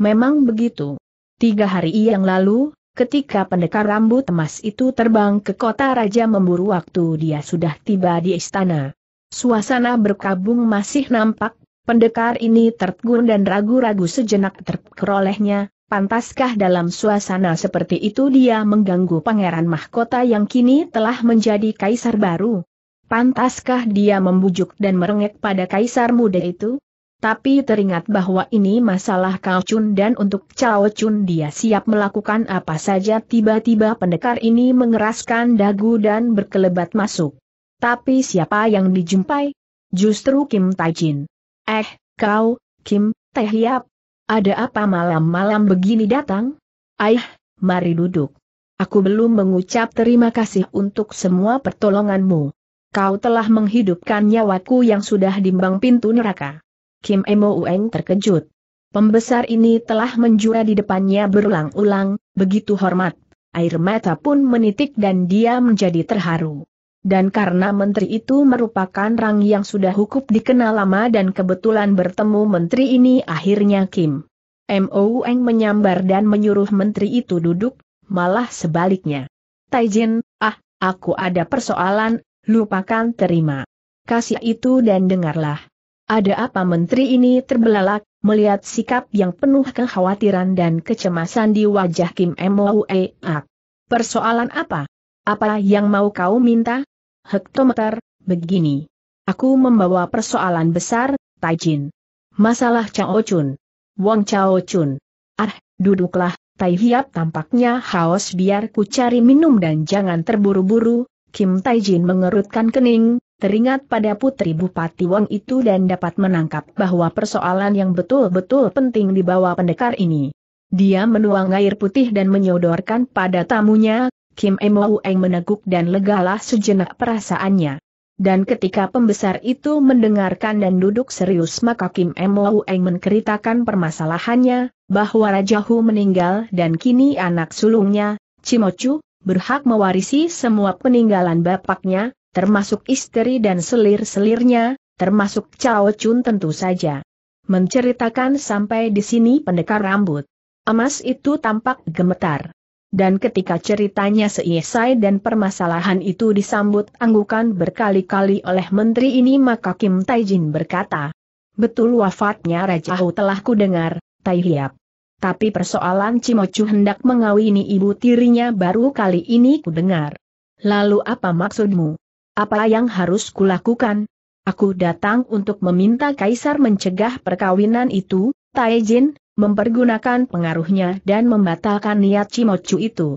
Memang begitu. Tiga hari yang lalu, ketika pendekar rambut emas itu terbang ke kota raja memburu waktu dia sudah tiba di istana. Suasana berkabung masih nampak Pendekar ini tertegun dan ragu-ragu sejenak terperolehnya, pantaskah dalam suasana seperti itu dia mengganggu pangeran mahkota yang kini telah menjadi kaisar baru? Pantaskah dia membujuk dan merengek pada kaisar muda itu? Tapi teringat bahwa ini masalah Kao Chun dan untuk Cao Chun dia siap melakukan apa saja tiba-tiba pendekar ini mengeraskan dagu dan berkelebat masuk. Tapi siapa yang dijumpai? Justru Kim Taijin. Eh, kau, Kim, Teh hiap. Ada apa malam-malam begini datang? Aih, mari duduk. Aku belum mengucap terima kasih untuk semua pertolonganmu. Kau telah menghidupkan nyawaku yang sudah dimbang pintu neraka. Kim Emo Ueng terkejut. Pembesar ini telah menjura di depannya berulang-ulang, begitu hormat. Air mata pun menitik dan dia menjadi terharu. Dan karena menteri itu merupakan rang yang sudah hukup dikenal lama dan kebetulan bertemu menteri ini akhirnya Kim. M.O. Eng menyambar dan menyuruh menteri itu duduk, malah sebaliknya. Taijin, ah, aku ada persoalan, lupakan terima. Kasih itu dan dengarlah. Ada apa menteri ini terbelalak, melihat sikap yang penuh kekhawatiran dan kecemasan di wajah Kim M.O.E. Ak. Ah, persoalan apa? Apa yang mau kau minta? hektometer, begini. Aku membawa persoalan besar, Taijin. Masalah Chao Chun. Wong Chao Chun. Ah, duduklah, Tai Hiap tampaknya haus biar ku cari minum dan jangan terburu-buru, Kim Taijin mengerutkan kening, teringat pada putri Bupati Wong itu dan dapat menangkap bahwa persoalan yang betul-betul penting dibawa pendekar ini. Dia menuang air putih dan menyodorkan pada tamunya, Kim Eng meneguk dan legalah sejenak perasaannya. Dan ketika pembesar itu mendengarkan dan duduk serius maka Kim M. Eng menceritakan permasalahannya, bahwa Raja Hu meninggal dan kini anak sulungnya, Cimocu, berhak mewarisi semua peninggalan bapaknya, termasuk istri dan selir-selirnya, termasuk Cao Chun tentu saja. Menceritakan sampai di sini pendekar rambut. Emas itu tampak gemetar. Dan ketika ceritanya selesai dan permasalahan itu disambut anggukan berkali-kali oleh menteri ini maka Kim Taijin berkata, Betul wafatnya Raja Hu telah kudengar, Tai Hiap. Tapi persoalan Cimocu hendak mengawini ibu tirinya baru kali ini kudengar. Lalu apa maksudmu? Apa yang harus kulakukan? Aku datang untuk meminta Kaisar mencegah perkawinan itu, Taijin, mempergunakan pengaruhnya dan membatalkan niat Cimocu itu.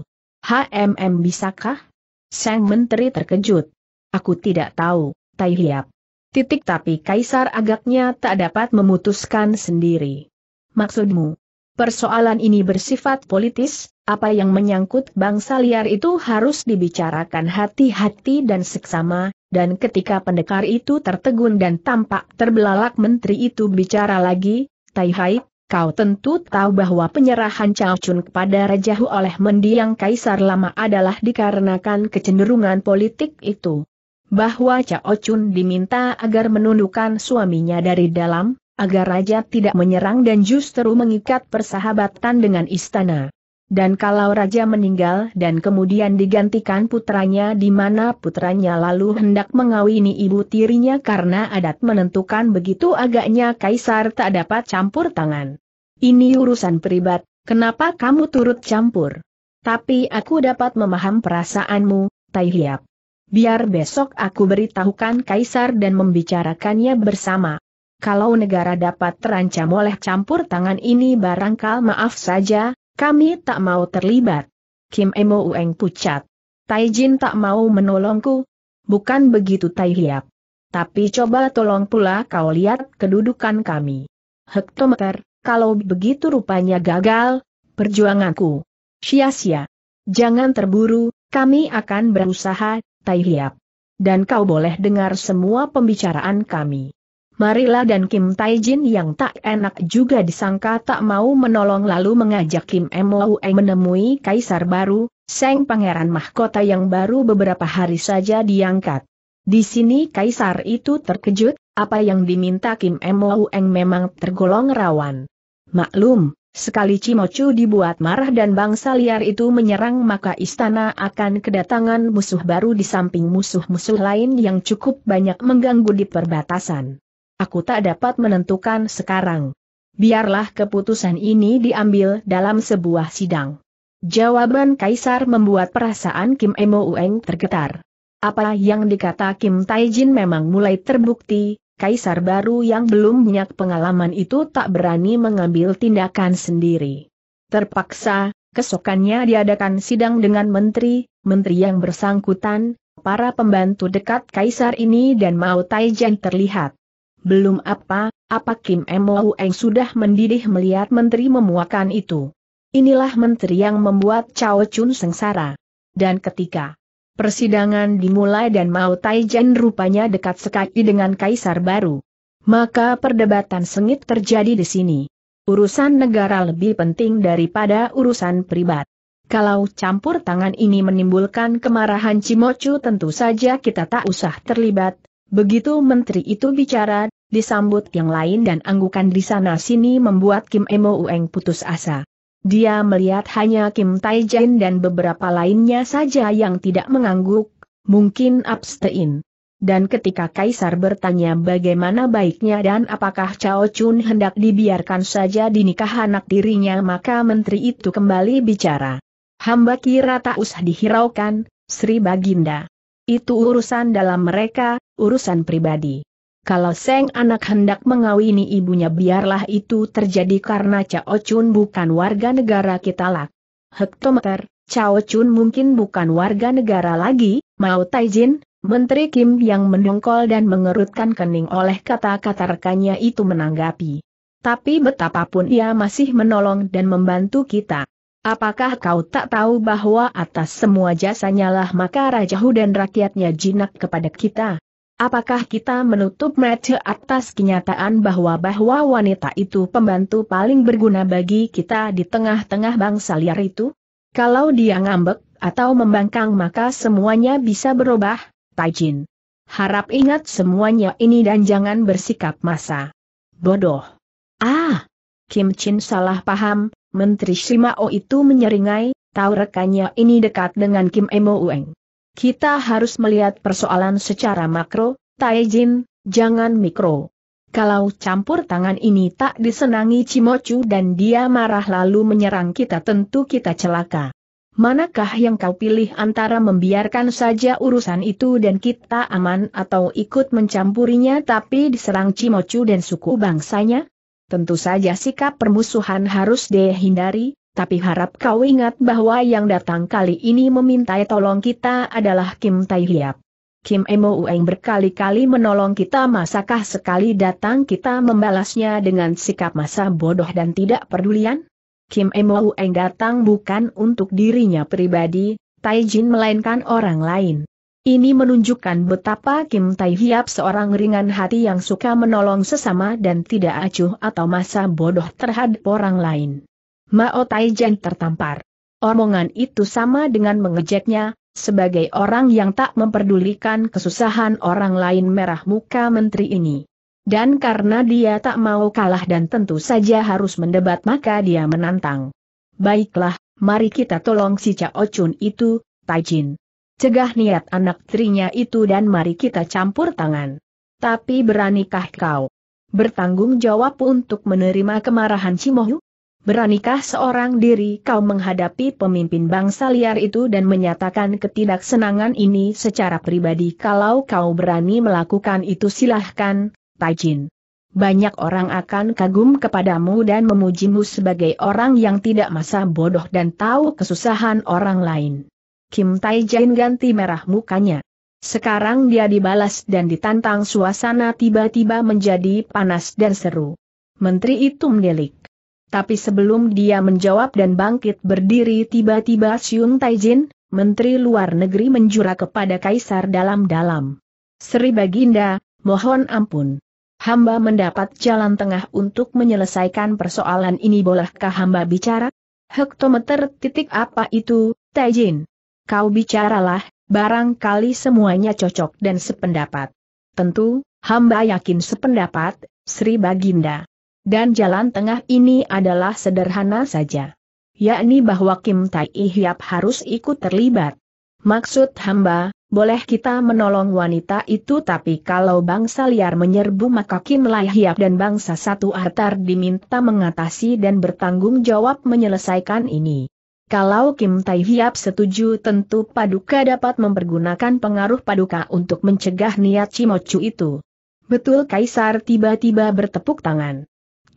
HMM bisakah? Sang Menteri terkejut. Aku tidak tahu, Tai Hiap. Titik tapi Kaisar agaknya tak dapat memutuskan sendiri. Maksudmu? Persoalan ini bersifat politis, apa yang menyangkut bangsa liar itu harus dibicarakan hati-hati dan seksama, dan ketika pendekar itu tertegun dan tampak terbelalak menteri itu bicara lagi, Tai Haip, Kau tentu tahu bahwa penyerahan Chao Chun kepada Raja Hu oleh mendiang Kaisar lama adalah dikarenakan kecenderungan politik itu. Bahwa Chao Chun diminta agar menundukkan suaminya dari dalam, agar Raja tidak menyerang dan justru mengikat persahabatan dengan istana. Dan kalau raja meninggal dan kemudian digantikan putranya di mana putranya lalu hendak mengawini ibu tirinya karena adat menentukan begitu agaknya kaisar tak dapat campur tangan. Ini urusan pribadi, kenapa kamu turut campur? Tapi aku dapat memaham perasaanmu, Tai Hiap. Biar besok aku beritahukan kaisar dan membicarakannya bersama. Kalau negara dapat terancam oleh campur tangan ini barangkali maaf saja, kami tak mau terlibat. Kim Emo Ueng pucat. Tai Jin tak mau menolongku. Bukan begitu Tai Hiap. Tapi coba tolong pula kau lihat kedudukan kami. Hektometer, kalau begitu rupanya gagal, perjuanganku. Sia-sia. Jangan terburu, kami akan berusaha, Tai Hiap. Dan kau boleh dengar semua pembicaraan kami. Marilah dan Kim Taijin yang tak enak juga disangka tak mau menolong lalu mengajak Kim Moe menemui kaisar baru, Seng Pangeran Mahkota yang baru beberapa hari saja diangkat. Di sini kaisar itu terkejut, apa yang diminta Kim Moe memang tergolong rawan. Maklum, sekali Cimocu dibuat marah dan bangsa liar itu menyerang maka istana akan kedatangan musuh baru di samping musuh-musuh lain yang cukup banyak mengganggu di perbatasan aku tak dapat menentukan sekarang. Biarlah keputusan ini diambil dalam sebuah sidang. Jawaban Kaisar membuat perasaan Kim Emo Ueng tergetar. Apa yang dikata Kim Taijin memang mulai terbukti, Kaisar baru yang belum banyak pengalaman itu tak berani mengambil tindakan sendiri. Terpaksa, kesokannya diadakan sidang dengan menteri, menteri yang bersangkutan, para pembantu dekat Kaisar ini dan Mao Taijin terlihat. Belum apa, apa Kim Mo Eng sudah mendidih melihat menteri memuakan itu. Inilah menteri yang membuat Chao Chun sengsara. Dan ketika persidangan dimulai dan Mao Taijen rupanya dekat sekali dengan kaisar baru, maka perdebatan sengit terjadi di sini. Urusan negara lebih penting daripada urusan pribat. Kalau campur tangan ini menimbulkan kemarahan Cimocu tentu saja kita tak usah terlibat, Begitu menteri itu bicara, disambut yang lain dan anggukan di sana-sini membuat Kim Emo Ueng putus asa. Dia melihat hanya Kim Tai Jin dan beberapa lainnya saja yang tidak mengangguk, mungkin abstain. Dan ketika Kaisar bertanya bagaimana baiknya dan apakah Chao Chun hendak dibiarkan saja dinikah anak dirinya maka menteri itu kembali bicara. Hamba kira tak usah dihiraukan, Sri Baginda. Itu urusan dalam mereka, urusan pribadi. Kalau Seng anak hendak mengawini ibunya biarlah itu terjadi karena Cao Chun bukan warga negara kita lah. Hektometer, Cao Chun mungkin bukan warga negara lagi, Mao Taijin, Menteri Kim yang mendongkol dan mengerutkan kening oleh kata-kata rekannya itu menanggapi. Tapi betapapun ia masih menolong dan membantu kita. Apakah kau tak tahu bahwa atas semua jasanya lah maka Raja Hu dan rakyatnya jinak kepada kita? Apakah kita menutup mata atas kenyataan bahwa bahwa wanita itu pembantu paling berguna bagi kita di tengah-tengah bangsa liar itu? Kalau dia ngambek atau membangkang maka semuanya bisa berubah, Taijin. Harap ingat semuanya ini dan jangan bersikap masa. Bodoh. Ah! Kim Chin salah paham, Menteri Shimao itu menyeringai, tahu rekannya ini dekat dengan Kim Emo Ueng. Kita harus melihat persoalan secara makro, Taijin, jangan mikro. Kalau campur tangan ini tak disenangi Cimocu dan dia marah lalu menyerang kita tentu kita celaka. Manakah yang kau pilih antara membiarkan saja urusan itu dan kita aman atau ikut mencampurinya tapi diserang Cimocu dan suku bangsanya? Tentu saja sikap permusuhan harus dihindari, tapi harap kau ingat bahwa yang datang kali ini meminta tolong kita adalah Kim Tai Hiap. Kim Emo Ueng berkali-kali menolong kita masakah sekali datang kita membalasnya dengan sikap masa bodoh dan tidak pedulian? Kim Emo Ueng datang bukan untuk dirinya pribadi, Tai Jin melainkan orang lain. Ini menunjukkan betapa Kim Tai Hiap seorang ringan hati yang suka menolong sesama dan tidak acuh atau masa bodoh terhadap orang lain. Mao Taijen tertampar. Omongan itu sama dengan mengejeknya, sebagai orang yang tak memperdulikan kesusahan orang lain merah muka menteri ini. Dan karena dia tak mau kalah dan tentu saja harus mendebat maka dia menantang. Baiklah, mari kita tolong si Cao Chun itu, Taijin. Cegah niat anak trinya itu dan mari kita campur tangan. Tapi beranikah kau bertanggung jawab untuk menerima kemarahan Cimohu? Beranikah seorang diri kau menghadapi pemimpin bangsa liar itu dan menyatakan ketidaksenangan ini secara pribadi kalau kau berani melakukan itu silahkan, Taijin. Banyak orang akan kagum kepadamu dan memujimu sebagai orang yang tidak masa bodoh dan tahu kesusahan orang lain. Kim Taijin ganti merah mukanya. Sekarang dia dibalas dan ditantang suasana tiba-tiba menjadi panas dan seru. Menteri itu mendelik. Tapi sebelum dia menjawab dan bangkit berdiri tiba-tiba Siung Taijin, Menteri Luar Negeri menjura kepada Kaisar dalam-dalam. Sri Baginda, mohon ampun. Hamba mendapat jalan tengah untuk menyelesaikan persoalan ini bolehkah hamba bicara? Hektometer titik apa itu, Taijin? Kau bicaralah, barangkali semuanya cocok dan sependapat. Tentu, hamba yakin sependapat, Sri Baginda. Dan jalan tengah ini adalah sederhana saja. Yakni bahwa Kim Tai Ihyap harus ikut terlibat. Maksud hamba, boleh kita menolong wanita itu tapi kalau bangsa liar menyerbu maka Kim Lai Hiap dan bangsa satu Artar diminta mengatasi dan bertanggung jawab menyelesaikan ini. Kalau Kim Tai Hiap setuju tentu Paduka dapat mempergunakan pengaruh Paduka untuk mencegah niat Cimocu itu. Betul Kaisar tiba-tiba bertepuk tangan.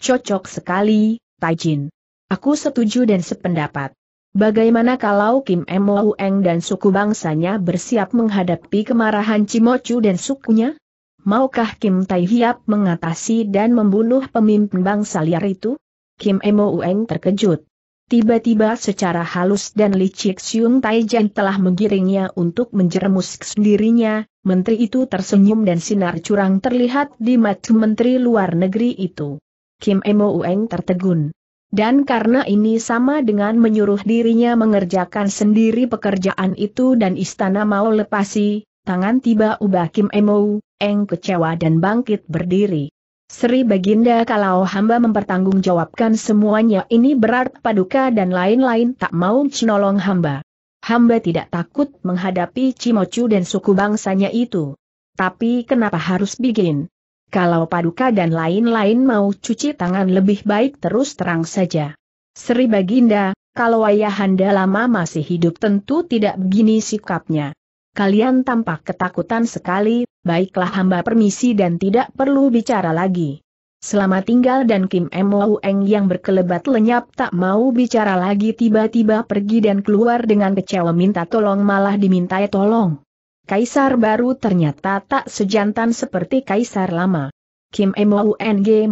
Cocok sekali, Taijin. Aku setuju dan sependapat. Bagaimana kalau Kim Mo Eng dan suku bangsanya bersiap menghadapi kemarahan Cimocu dan sukunya? Maukah Kim Tai Hiap mengatasi dan membunuh pemimpin bangsa liar itu? Kim Mo Eng terkejut. Tiba-tiba secara halus dan licik Siung Taijin telah menggiringnya untuk menjeremus sendirinya, menteri itu tersenyum dan sinar curang terlihat di mata menteri luar negeri itu. Kim Emo Ueng tertegun. Dan karena ini sama dengan menyuruh dirinya mengerjakan sendiri pekerjaan itu dan istana mau lepasi, tangan tiba ubah Kim Emo, Ueng kecewa dan bangkit berdiri. Sri Baginda kalau hamba mempertanggungjawabkan semuanya ini berat paduka dan lain-lain tak mau menolong hamba. Hamba tidak takut menghadapi Cimocu dan suku bangsanya itu. Tapi kenapa harus begin? kalau paduka dan lain-lain mau cuci tangan lebih baik terus terang saja. Sri Baginda, kalau ayahanda lama masih hidup tentu tidak begini sikapnya. Kalian tampak ketakutan sekali, baiklah hamba permisi dan tidak perlu bicara lagi. Selama tinggal dan Kim Mo Eng yang berkelebat lenyap tak mau bicara lagi tiba-tiba pergi dan keluar dengan kecewa minta tolong malah dimintai tolong. Kaisar baru ternyata tak sejantan seperti kaisar lama. Kim Ung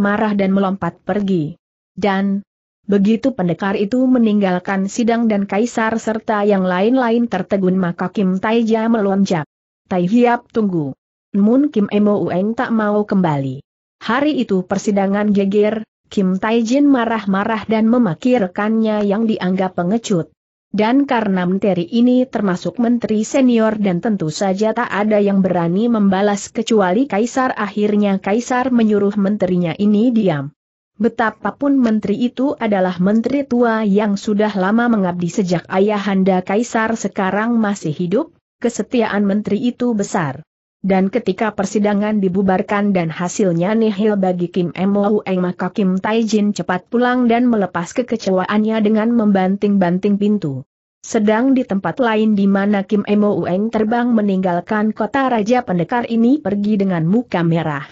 marah dan melompat pergi. Dan, begitu pendekar itu meninggalkan sidang dan kaisar serta yang lain-lain tertegun maka Kim Taija melonjak. Tai Hiap tunggu. Namun Kim Ung tak mau kembali. Hari itu persidangan geger, Kim Taijin marah-marah dan memaki rekannya yang dianggap pengecut. Dan karena menteri ini termasuk menteri senior dan tentu saja tak ada yang berani membalas kecuali Kaisar akhirnya Kaisar menyuruh menterinya ini diam. Betapapun menteri itu adalah menteri tua yang sudah lama mengabdi sejak ayahanda Kaisar sekarang masih hidup, kesetiaan menteri itu besar. Dan ketika persidangan dibubarkan dan hasilnya nihil bagi Kim Mo Eng maka Kim Taijin cepat pulang dan melepas kekecewaannya dengan membanting-banting pintu. Sedang di tempat lain di mana Kim Mo Eng terbang meninggalkan kota Raja Pendekar ini pergi dengan muka merah.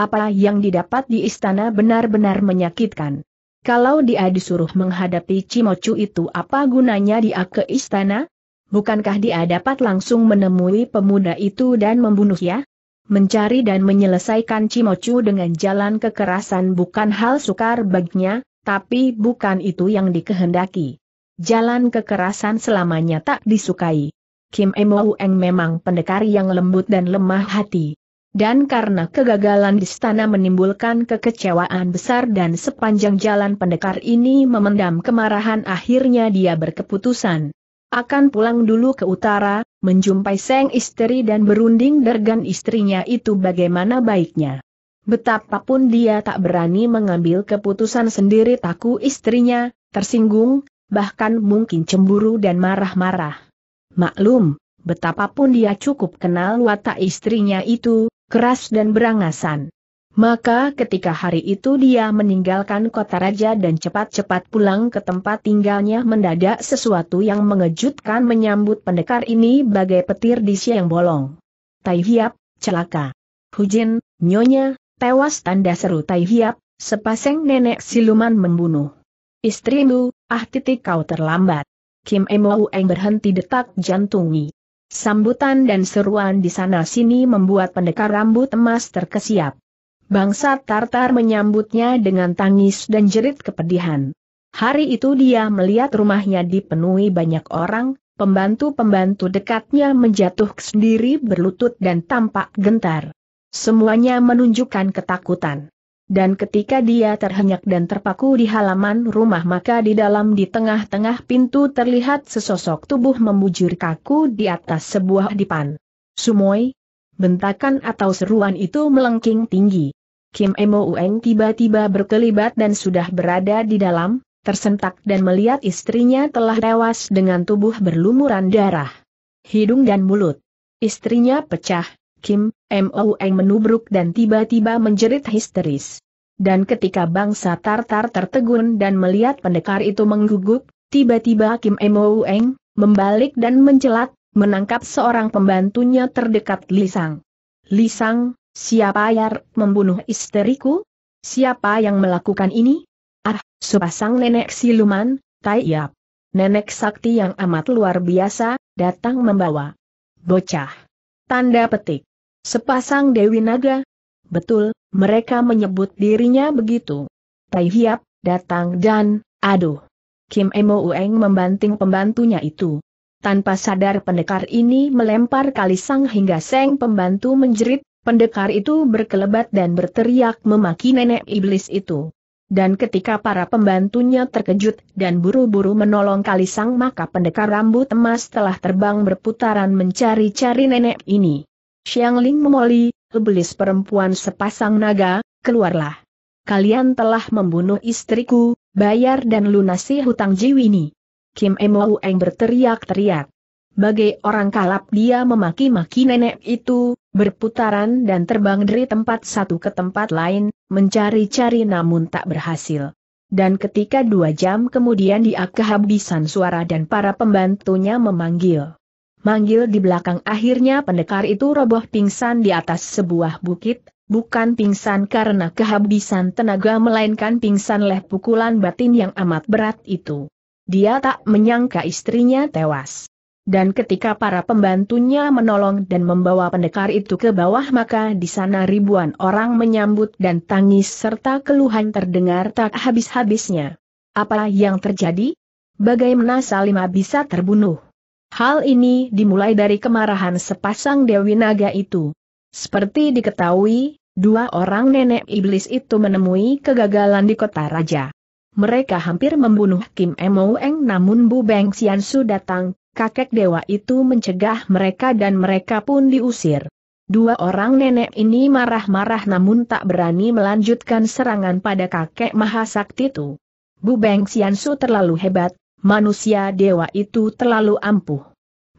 Apa yang didapat di istana benar-benar menyakitkan. Kalau dia disuruh menghadapi Cimocu itu apa gunanya dia ke istana? Bukankah dia dapat langsung menemui pemuda itu dan membunuhnya? Mencari dan menyelesaikan Cimocu dengan jalan kekerasan bukan hal sukar baginya, tapi bukan itu yang dikehendaki. Jalan kekerasan selamanya tak disukai. Kim Emoueng memang pendekar yang lembut dan lemah hati. Dan karena kegagalan di istana menimbulkan kekecewaan besar dan sepanjang jalan pendekar ini memendam kemarahan akhirnya dia berkeputusan akan pulang dulu ke utara, menjumpai Seng istri dan berunding dergan istrinya itu bagaimana baiknya. Betapapun dia tak berani mengambil keputusan sendiri taku istrinya, tersinggung, bahkan mungkin cemburu dan marah-marah. Maklum, betapapun dia cukup kenal watak istrinya itu, keras dan berangasan. Maka ketika hari itu dia meninggalkan kota raja dan cepat-cepat pulang ke tempat tinggalnya mendadak sesuatu yang mengejutkan menyambut pendekar ini bagai petir di siang bolong. Tai Hiap, celaka. Hujin, nyonya, tewas tanda seru Tai Hiap, sepasang nenek siluman membunuh. Istrimu, ah titik kau terlambat. Kim Eng berhenti detak jantungi. Sambutan dan seruan di sana-sini membuat pendekar rambut emas terkesiap bangsa Tartar menyambutnya dengan tangis dan jerit kepedihan. Hari itu dia melihat rumahnya dipenuhi banyak orang, pembantu-pembantu dekatnya menjatuh sendiri berlutut dan tampak gentar. Semuanya menunjukkan ketakutan. Dan ketika dia terhenyak dan terpaku di halaman rumah maka di dalam di tengah-tengah pintu terlihat sesosok tubuh membujur kaku di atas sebuah dipan. Sumoy, bentakan atau seruan itu melengking tinggi. Kim Emo Ueng tiba-tiba berkelibat dan sudah berada di dalam, tersentak dan melihat istrinya telah tewas dengan tubuh berlumuran darah. Hidung dan mulut. Istrinya pecah, Kim Mo Ueng menubruk dan tiba-tiba menjerit histeris. Dan ketika bangsa Tartar tertegun dan melihat pendekar itu mengguguk, tiba-tiba Kim Mo Ueng, membalik dan mencelat, menangkap seorang pembantunya terdekat Lisang. Lisang, Siapa yang membunuh istriku? Siapa yang melakukan ini? Ah, sepasang nenek siluman, Tai Yap. Nenek sakti yang amat luar biasa, datang membawa bocah. Tanda petik. Sepasang Dewi Naga. Betul, mereka menyebut dirinya begitu. Tai Hiap, datang dan, aduh. Kim Emo Ueng membanting pembantunya itu. Tanpa sadar pendekar ini melempar kalisang hingga seng pembantu menjerit, Pendekar itu berkelebat dan berteriak memaki nenek iblis itu. Dan ketika para pembantunya terkejut dan buru-buru menolong Kalisang maka pendekar rambut emas telah terbang berputaran mencari-cari nenek ini. Xiang Ling memoli, iblis perempuan sepasang naga, keluarlah. Kalian telah membunuh istriku, bayar dan lunasi hutang jiwini. Kim Emo Eng berteriak-teriak. Bagai orang kalap dia memaki-maki nenek itu, berputaran dan terbang dari tempat satu ke tempat lain, mencari-cari namun tak berhasil. Dan ketika dua jam kemudian dia kehabisan suara dan para pembantunya memanggil. Manggil di belakang akhirnya pendekar itu roboh pingsan di atas sebuah bukit, bukan pingsan karena kehabisan tenaga melainkan pingsan leh pukulan batin yang amat berat itu. Dia tak menyangka istrinya tewas. Dan ketika para pembantunya menolong dan membawa pendekar itu ke bawah maka di sana ribuan orang menyambut dan tangis serta keluhan terdengar tak habis-habisnya. Apa yang terjadi? Bagaimana Salima bisa terbunuh? Hal ini dimulai dari kemarahan sepasang Dewi Naga itu. Seperti diketahui, dua orang nenek iblis itu menemui kegagalan di kota raja. Mereka hampir membunuh Kim Emoeng namun Bu Beng Xiansu datang, kakek dewa itu mencegah mereka dan mereka pun diusir. Dua orang nenek ini marah-marah namun tak berani melanjutkan serangan pada kakek Mahasakti itu. Bu Beng Xiansu terlalu hebat, manusia dewa itu terlalu ampuh.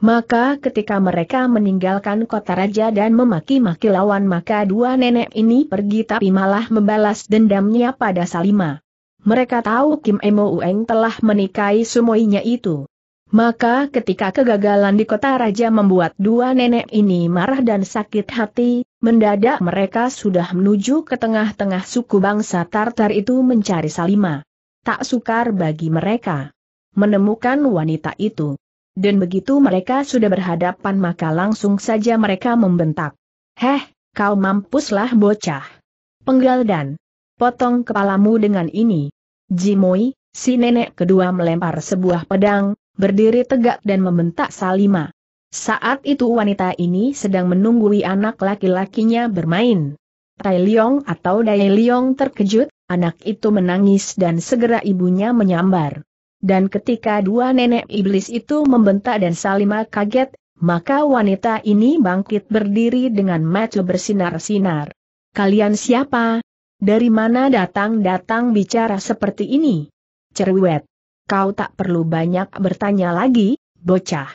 Maka ketika mereka meninggalkan kota raja dan memaki-maki lawan maka dua nenek ini pergi tapi malah membalas dendamnya pada Salima. Mereka tahu Kim Emo Ueng telah menikahi Sumoinya itu. Maka ketika kegagalan di kota raja membuat dua nenek ini marah dan sakit hati, mendadak mereka sudah menuju ke tengah-tengah suku bangsa Tartar itu mencari Salima. Tak sukar bagi mereka menemukan wanita itu. Dan begitu mereka sudah berhadapan maka langsung saja mereka membentak. Heh, kau mampuslah bocah. Penggal dan potong kepalamu dengan ini. Jimoi, si nenek kedua melempar sebuah pedang, berdiri tegak dan membentak Salima. Saat itu wanita ini sedang menunggui anak laki-lakinya bermain. Tai Liong atau Dai Liong terkejut, anak itu menangis dan segera ibunya menyambar. Dan ketika dua nenek iblis itu membentak dan Salima kaget, maka wanita ini bangkit berdiri dengan mata bersinar-sinar. Kalian siapa? Dari mana datang-datang bicara seperti ini? Cerwet. Kau tak perlu banyak bertanya lagi, bocah.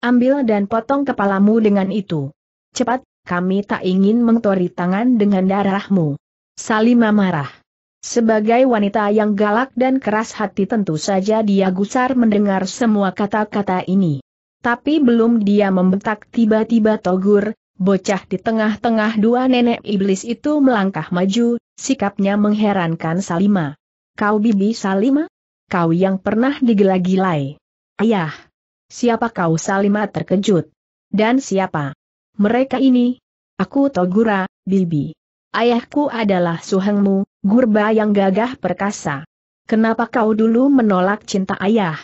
Ambil dan potong kepalamu dengan itu. Cepat, kami tak ingin mengotori tangan dengan darahmu. Salima marah. Sebagai wanita yang galak dan keras hati tentu saja dia gusar mendengar semua kata-kata ini. Tapi belum dia membentak tiba-tiba Togur, Bocah di tengah-tengah dua nenek iblis itu melangkah maju, sikapnya mengherankan Salima. Kau bibi Salima? kau yang pernah digelagilai. Ayah! Siapa kau Salima terkejut? Dan siapa? Mereka ini? Aku Togura, Bibi. Ayahku adalah suhengmu, gurba yang gagah perkasa. Kenapa kau dulu menolak cinta ayah?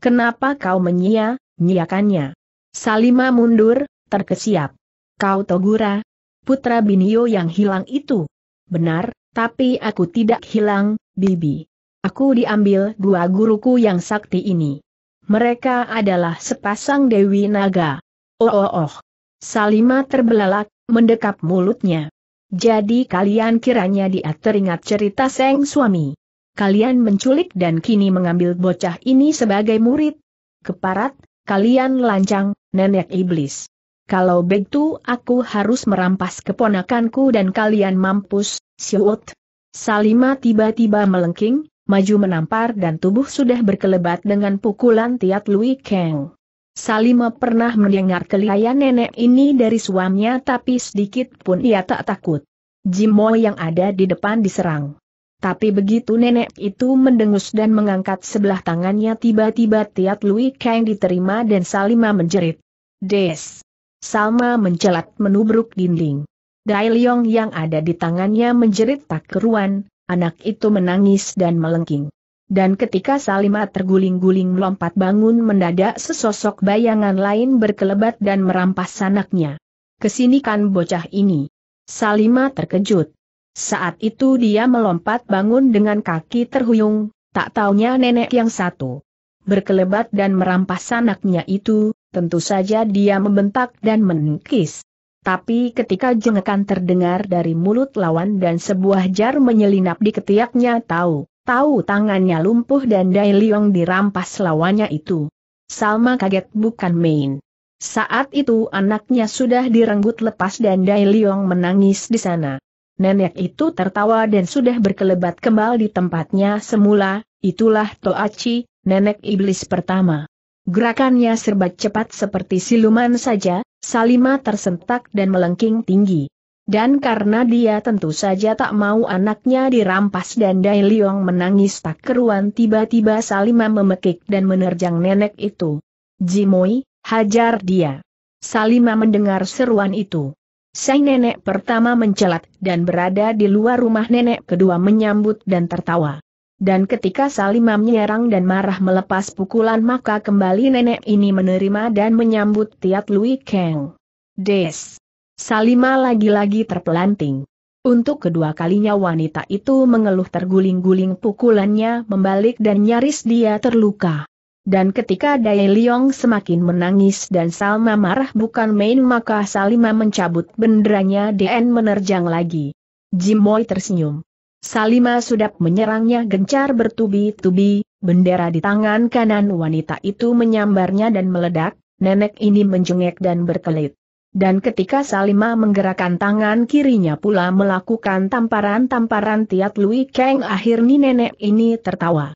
Kenapa kau menyia-nyiakannya? Salima mundur, terkesiap. Kau Togura, putra Binio yang hilang itu. Benar, tapi aku tidak hilang, Bibi. Aku diambil dua guruku yang sakti ini. Mereka adalah sepasang Dewi Naga. Oh oh oh. Salima terbelalak, mendekap mulutnya. Jadi kalian kiranya dia teringat cerita Seng Suami. Kalian menculik dan kini mengambil bocah ini sebagai murid. Keparat, kalian lancang, nenek iblis. Kalau begitu aku harus merampas keponakanku dan kalian mampus, siut. Salima tiba-tiba melengking, maju menampar dan tubuh sudah berkelebat dengan pukulan Tiat Lui Kang. Salima pernah mendengar kelihayan nenek ini dari suaminya tapi sedikit pun ia tak takut. Jimo yang ada di depan diserang. Tapi begitu nenek itu mendengus dan mengangkat sebelah tangannya tiba-tiba Tiat Lui Kang diterima dan Salima menjerit. Des! Salma mencelat menubruk dinding. Dai Leong yang ada di tangannya menjerit tak keruan, anak itu menangis dan melengking. Dan ketika Salima terguling-guling melompat bangun mendadak sesosok bayangan lain berkelebat dan merampas anaknya. Kesini kan bocah ini. Salima terkejut. Saat itu dia melompat bangun dengan kaki terhuyung, tak taunya nenek yang satu. Berkelebat dan merampas anaknya itu, tentu saja dia membentak dan menengkis. Tapi ketika jengekan terdengar dari mulut lawan dan sebuah jar menyelinap di ketiaknya tahu, tahu tangannya lumpuh dan Dai Liong dirampas lawannya itu. Salma kaget bukan main. Saat itu anaknya sudah direnggut lepas dan Dai Liong menangis di sana. Nenek itu tertawa dan sudah berkelebat kembali di tempatnya semula, itulah Toachi, nenek iblis pertama. Gerakannya serba cepat seperti siluman saja, Salima tersentak dan melengking tinggi. Dan karena dia tentu saja tak mau anaknya dirampas dan Dai Liong menangis tak keruan tiba-tiba Salima memekik dan menerjang nenek itu. Jimoi, hajar dia. Salima mendengar seruan itu. Sang nenek pertama mencelat dan berada di luar rumah nenek kedua menyambut dan tertawa. Dan ketika Salimah menyerang dan marah melepas pukulan maka kembali nenek ini menerima dan menyambut Tiat Lui Kang. Des. Salimah lagi-lagi terpelanting. Untuk kedua kalinya wanita itu mengeluh terguling-guling pukulannya membalik dan nyaris dia terluka. Dan ketika Dai Liong semakin menangis dan Salma marah bukan main maka Salima mencabut benderanya dan menerjang lagi. Jimoy tersenyum. Salima sudah menyerangnya gencar bertubi-tubi, bendera di tangan kanan wanita itu menyambarnya dan meledak, nenek ini menjengek dan berkelit. Dan ketika Salima menggerakkan tangan kirinya pula melakukan tamparan-tamparan Tiat Lui Kang akhirnya nenek ini tertawa.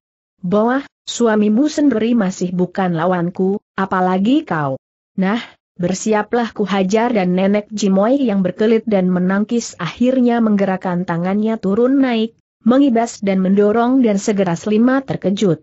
Bawah, suamimu sendiri masih bukan lawanku, apalagi kau. Nah, Bersiaplah ku hajar dan nenek Jimoy yang berkelit dan menangkis akhirnya menggerakkan tangannya turun naik, mengibas dan mendorong dan segera Slima terkejut.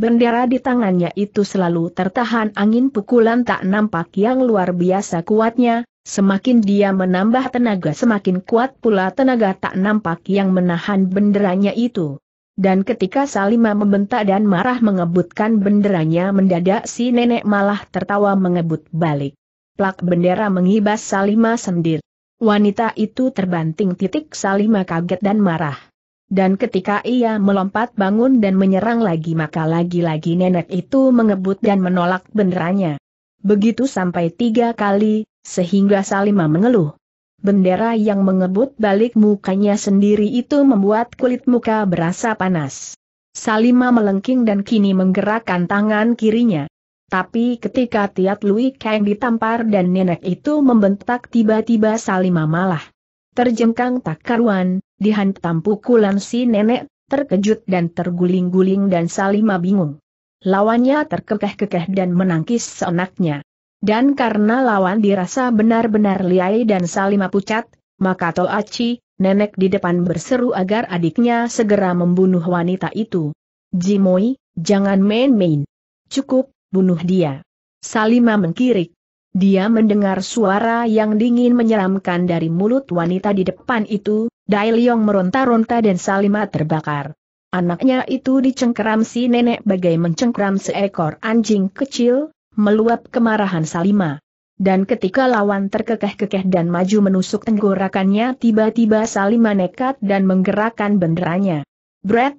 Bendera di tangannya itu selalu tertahan angin pukulan tak nampak yang luar biasa kuatnya, semakin dia menambah tenaga semakin kuat pula tenaga tak nampak yang menahan benderanya itu. Dan ketika Salima membentak dan marah mengebutkan benderanya mendadak si nenek malah tertawa mengebut balik plak bendera mengibas Salima sendiri. Wanita itu terbanting titik Salima kaget dan marah. Dan ketika ia melompat bangun dan menyerang lagi maka lagi-lagi nenek itu mengebut dan menolak benderanya. Begitu sampai tiga kali, sehingga Salima mengeluh. Bendera yang mengebut balik mukanya sendiri itu membuat kulit muka berasa panas. Salima melengking dan kini menggerakkan tangan kirinya. Tapi ketika Tiat Lui Kang ditampar dan nenek itu membentak tiba-tiba Salima malah terjengkang tak karuan, dihantam pukulan si nenek, terkejut dan terguling-guling dan Salima bingung. Lawannya terkekeh-kekeh dan menangkis seenaknya. Dan karena lawan dirasa benar-benar liai dan Salima pucat, maka Toachi, nenek di depan berseru agar adiknya segera membunuh wanita itu. Jimoi, jangan main-main. Cukup, bunuh dia. Salima mengkirik. Dia mendengar suara yang dingin menyeramkan dari mulut wanita di depan itu, Dai Liong meronta-ronta dan Salima terbakar. Anaknya itu dicengkeram si nenek bagai mencengkeram seekor anjing kecil, meluap kemarahan Salima. Dan ketika lawan terkekeh-kekeh dan maju menusuk tenggorakannya, tiba-tiba Salima nekat dan menggerakkan benderanya. Brett,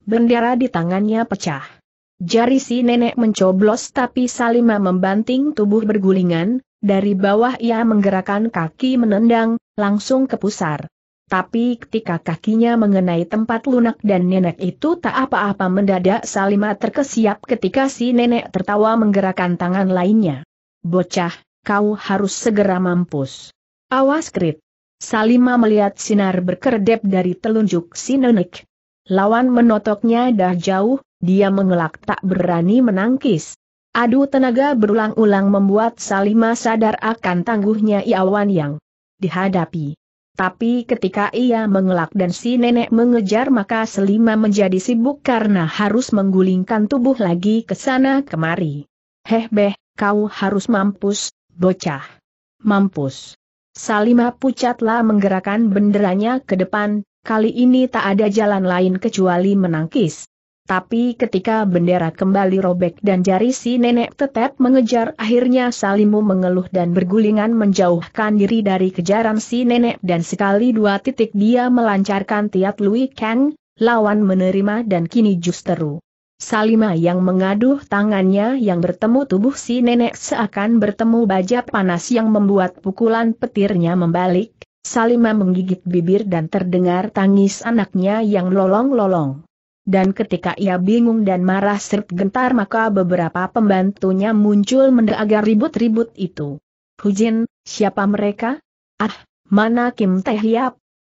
Bendera di tangannya pecah. Jari si nenek mencoblos tapi Salima membanting tubuh bergulingan, dari bawah ia menggerakkan kaki menendang, langsung ke pusar. Tapi ketika kakinya mengenai tempat lunak dan nenek itu tak apa-apa mendadak Salima terkesiap ketika si nenek tertawa menggerakkan tangan lainnya. Bocah, kau harus segera mampus. Awas krit. Salima melihat sinar berkedip dari telunjuk si nenek. Lawan menotoknya dah jauh, dia mengelak tak berani menangkis. Adu tenaga berulang-ulang membuat Salima sadar akan tangguhnya Iawan yang dihadapi. Tapi ketika ia mengelak dan si nenek mengejar maka Salima menjadi sibuk karena harus menggulingkan tubuh lagi ke sana kemari. Heh beh, kau harus mampus, bocah. Mampus. Salima pucatlah menggerakkan benderanya ke depan, kali ini tak ada jalan lain kecuali menangkis. Tapi ketika bendera kembali robek dan jari si nenek tetap mengejar akhirnya Salimu mengeluh dan bergulingan menjauhkan diri dari kejaran si nenek dan sekali dua titik dia melancarkan tiat Lui Kang, lawan menerima dan kini justeru. Salima yang mengaduh tangannya yang bertemu tubuh si nenek seakan bertemu baja panas yang membuat pukulan petirnya membalik, Salima menggigit bibir dan terdengar tangis anaknya yang lolong-lolong dan ketika ia bingung dan marah serta gentar maka beberapa pembantunya muncul mendagar ribut-ribut itu. Hujin, siapa mereka? Ah, mana Kim Teh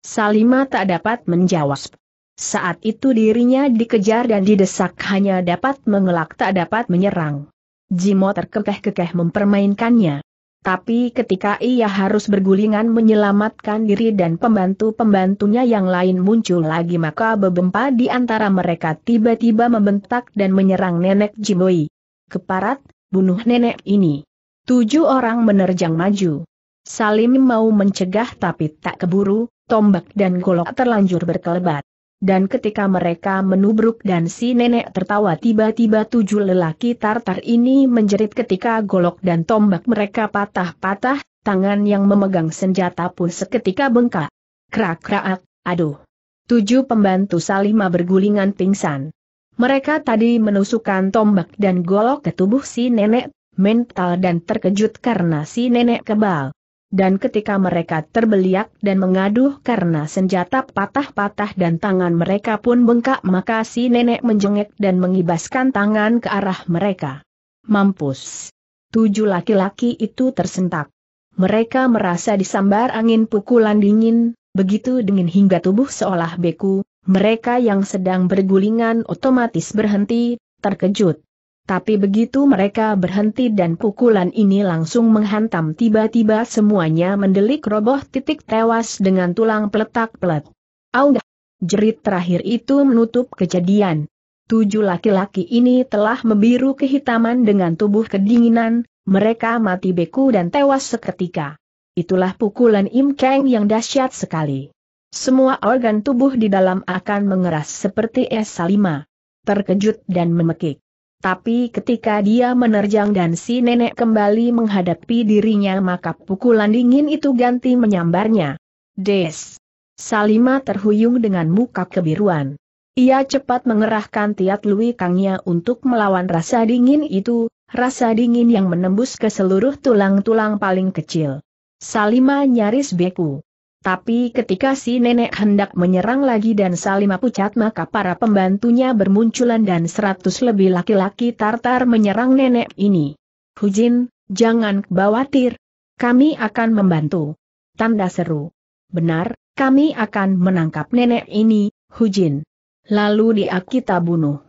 Salima tak dapat menjawab. Saat itu dirinya dikejar dan didesak hanya dapat mengelak tak dapat menyerang. Jimo terkekeh-kekeh mempermainkannya. Tapi ketika ia harus bergulingan menyelamatkan diri dan pembantu-pembantunya yang lain muncul lagi maka bebempa di antara mereka tiba-tiba membentak dan menyerang nenek Jimoi. Keparat, bunuh nenek ini. Tujuh orang menerjang maju. Salim mau mencegah tapi tak keburu, tombak dan golok terlanjur berkelebat dan ketika mereka menubruk dan si nenek tertawa tiba-tiba tujuh lelaki tartar ini menjerit ketika golok dan tombak mereka patah-patah, tangan yang memegang senjata pun seketika bengkak. Krak-krak, aduh. Tujuh pembantu Salima bergulingan pingsan. Mereka tadi menusukkan tombak dan golok ke tubuh si nenek, mental dan terkejut karena si nenek kebal dan ketika mereka terbeliak dan mengaduh karena senjata patah-patah dan tangan mereka pun bengkak maka si nenek menjengek dan mengibaskan tangan ke arah mereka. Mampus! Tujuh laki-laki itu tersentak. Mereka merasa disambar angin pukulan dingin, begitu dingin hingga tubuh seolah beku, mereka yang sedang bergulingan otomatis berhenti, terkejut. Tapi begitu mereka berhenti dan pukulan ini langsung menghantam tiba-tiba semuanya mendelik roboh titik tewas dengan tulang peletak-pelet. Audah! Jerit terakhir itu menutup kejadian. Tujuh laki-laki ini telah membiru kehitaman dengan tubuh kedinginan, mereka mati beku dan tewas seketika. Itulah pukulan Im Kang yang dahsyat sekali. Semua organ tubuh di dalam akan mengeras seperti es salima. Terkejut dan memekik. Tapi ketika dia menerjang dan si nenek kembali menghadapi dirinya maka pukulan dingin itu ganti menyambarnya. Des! Salima terhuyung dengan muka kebiruan. Ia cepat mengerahkan tiat lui kangnya untuk melawan rasa dingin itu, rasa dingin yang menembus ke seluruh tulang-tulang paling kecil. Salima nyaris beku. Tapi ketika si nenek hendak menyerang lagi dan Salima pucat maka para pembantunya bermunculan dan seratus lebih laki-laki Tartar menyerang nenek ini. Hujin, jangan khawatir. Kami akan membantu. Tanda seru. Benar, kami akan menangkap nenek ini, Hujin. Lalu dia kita bunuh.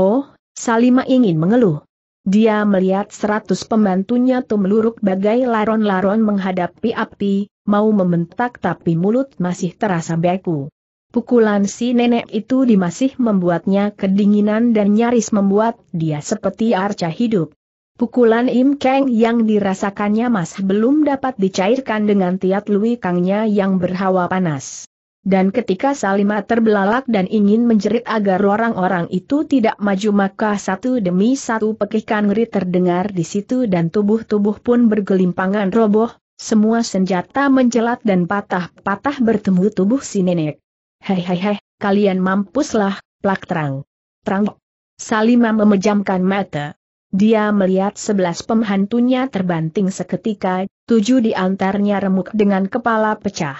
Oh, Salima ingin mengeluh. Dia melihat seratus pembantunya tuh meluruk bagai laron-laron menghadapi api, mau membentak tapi mulut masih terasa beku. Pukulan si nenek itu masih membuatnya kedinginan dan nyaris membuat dia seperti arca hidup. Pukulan Im Kang yang dirasakannya masih belum dapat dicairkan dengan tiat Lui Kangnya yang berhawa panas. Dan ketika Salima terbelalak dan ingin menjerit agar orang-orang itu tidak maju maka satu demi satu pekikan ngeri terdengar di situ dan tubuh-tubuh pun bergelimpangan roboh, semua senjata menjelat dan patah-patah bertemu tubuh si nenek. Hei hei hei, kalian mampuslah, plak terang. Terang. Salima memejamkan mata. Dia melihat sebelas pemhantunya terbanting seketika, tujuh di antaranya remuk dengan kepala pecah.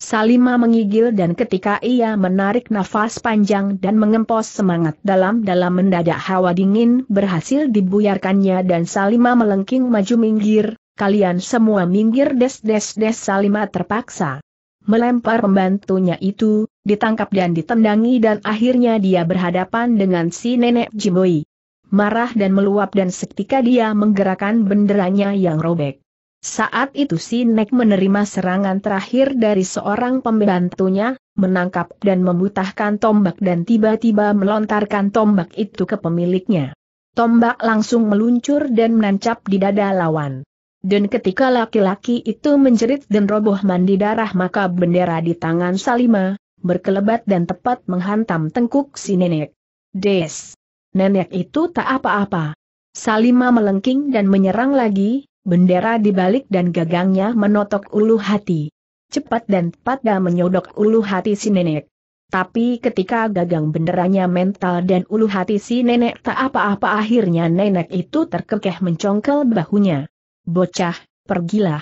Salima mengigil dan ketika ia menarik nafas panjang dan mengempos semangat dalam-dalam mendadak hawa dingin berhasil dibuyarkannya dan Salima melengking maju minggir, kalian semua minggir des-des-des Salima terpaksa. Melempar pembantunya itu, ditangkap dan ditendangi dan akhirnya dia berhadapan dengan si nenek Jimoi. Marah dan meluap dan seketika dia menggerakkan benderanya yang robek. Saat itu si Nek menerima serangan terakhir dari seorang pembantunya, menangkap dan memutahkan tombak dan tiba-tiba melontarkan tombak itu ke pemiliknya. Tombak langsung meluncur dan menancap di dada lawan. Dan ketika laki-laki itu menjerit dan roboh mandi darah maka bendera di tangan Salima, berkelebat dan tepat menghantam tengkuk si nenek. Des! Nenek itu tak apa-apa. Salima melengking dan menyerang lagi, bendera dibalik dan gagangnya menotok ulu hati. Cepat dan tepat dan menyodok ulu hati si nenek. Tapi ketika gagang benderanya mental dan ulu hati si nenek tak apa-apa akhirnya nenek itu terkekeh mencongkel bahunya bocah, pergilah.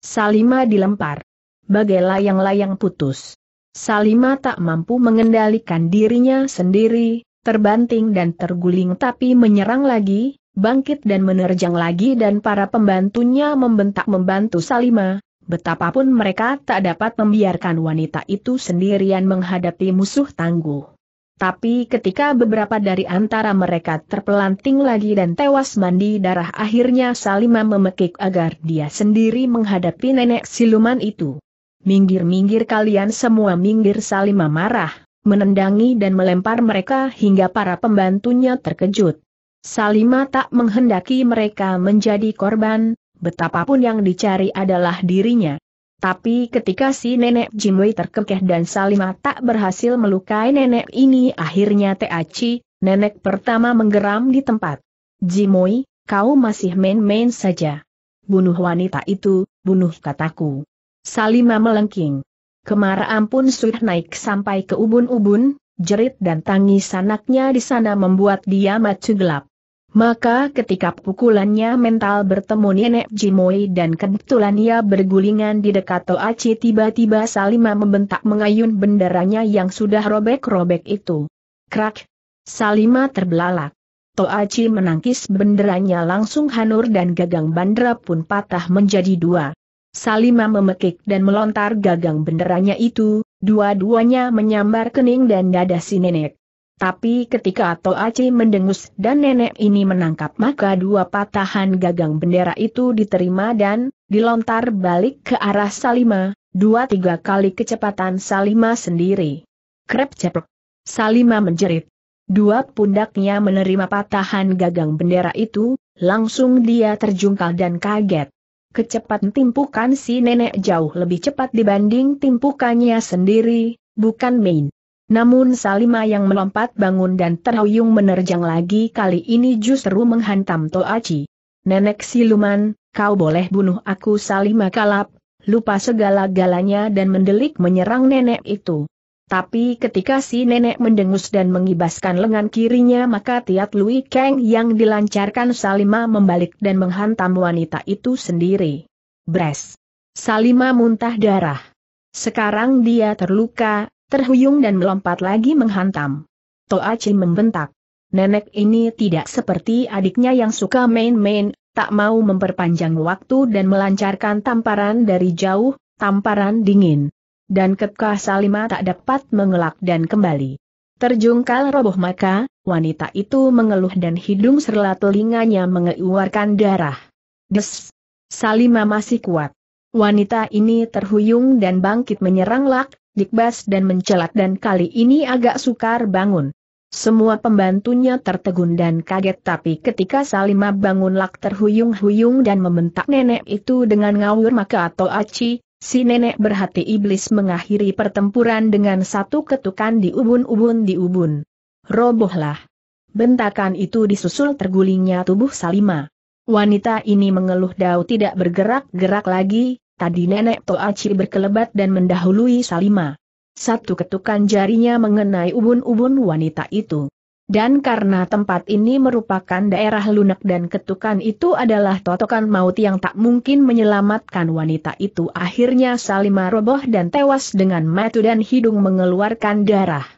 Salima dilempar. Bagai layang-layang putus. Salima tak mampu mengendalikan dirinya sendiri, terbanting dan terguling tapi menyerang lagi, bangkit dan menerjang lagi dan para pembantunya membentak membantu Salima, betapapun mereka tak dapat membiarkan wanita itu sendirian menghadapi musuh tangguh. Tapi ketika beberapa dari antara mereka terpelanting lagi dan tewas mandi darah akhirnya Salima memekik agar dia sendiri menghadapi nenek siluman itu. Minggir-minggir kalian semua minggir Salima marah, menendangi dan melempar mereka hingga para pembantunya terkejut. Salima tak menghendaki mereka menjadi korban, betapapun yang dicari adalah dirinya. Tapi ketika si nenek Jimui terkekeh dan Salima tak berhasil melukai nenek ini akhirnya Teachi, nenek pertama menggeram di tempat. Jimui, kau masih main-main saja. Bunuh wanita itu, bunuh kataku. Salima melengking. Kemarahan pun sudah naik sampai ke ubun-ubun, jerit dan tangis anaknya di sana membuat dia macu gelap. Maka ketika pukulannya mental bertemu nenek Jimoy dan kebetulan ia bergulingan di dekat Toachi tiba-tiba Salima membentak mengayun benderanya yang sudah robek-robek itu. Krak! Salima terbelalak. Toachi menangkis benderanya langsung hanur dan gagang bandera pun patah menjadi dua. Salima memekik dan melontar gagang benderanya itu, dua-duanya menyambar kening dan dada si nenek. Tapi ketika Toaci mendengus dan nenek ini menangkap maka dua patahan gagang bendera itu diterima dan dilontar balik ke arah Salima, dua tiga kali kecepatan Salima sendiri. Krep ceplok. Salima menjerit. Dua pundaknya menerima patahan gagang bendera itu, langsung dia terjungkal dan kaget. Kecepatan timpukan si nenek jauh lebih cepat dibanding timpukannya sendiri, bukan main. Namun Salima yang melompat bangun dan terhuyung menerjang lagi kali ini justru menghantam Toachi. Nenek siluman, kau boleh bunuh aku Salima kalap, lupa segala-galanya dan mendelik menyerang nenek itu. Tapi ketika si nenek mendengus dan mengibaskan lengan kirinya maka tiat Lui Kang yang dilancarkan Salima membalik dan menghantam wanita itu sendiri. Bres! Salima muntah darah. Sekarang dia terluka, terhuyung dan melompat lagi menghantam. Toachi membentak. Nenek ini tidak seperti adiknya yang suka main-main, tak mau memperpanjang waktu dan melancarkan tamparan dari jauh, tamparan dingin. Dan Kepka Salima tak dapat mengelak dan kembali. Terjungkal roboh maka, wanita itu mengeluh dan hidung serlat telinganya mengeluarkan darah. Des! Salima masih kuat. Wanita ini terhuyung dan bangkit menyerang Lak, dikbas dan mencelat dan kali ini agak sukar bangun. Semua pembantunya tertegun dan kaget tapi ketika Salima bangun lak terhuyung-huyung dan membentak nenek itu dengan ngawur maka atau aci, si nenek berhati iblis mengakhiri pertempuran dengan satu ketukan di ubun-ubun di ubun. Robohlah. Bentakan itu disusul tergulingnya tubuh Salima. Wanita ini mengeluh dau tidak bergerak-gerak lagi, Tadi nenek Toaci berkelebat dan mendahului Salima. Satu ketukan jarinya mengenai ubun-ubun wanita itu. Dan karena tempat ini merupakan daerah lunak dan ketukan itu adalah totokan maut yang tak mungkin menyelamatkan wanita itu akhirnya Salima roboh dan tewas dengan mata dan hidung mengeluarkan darah.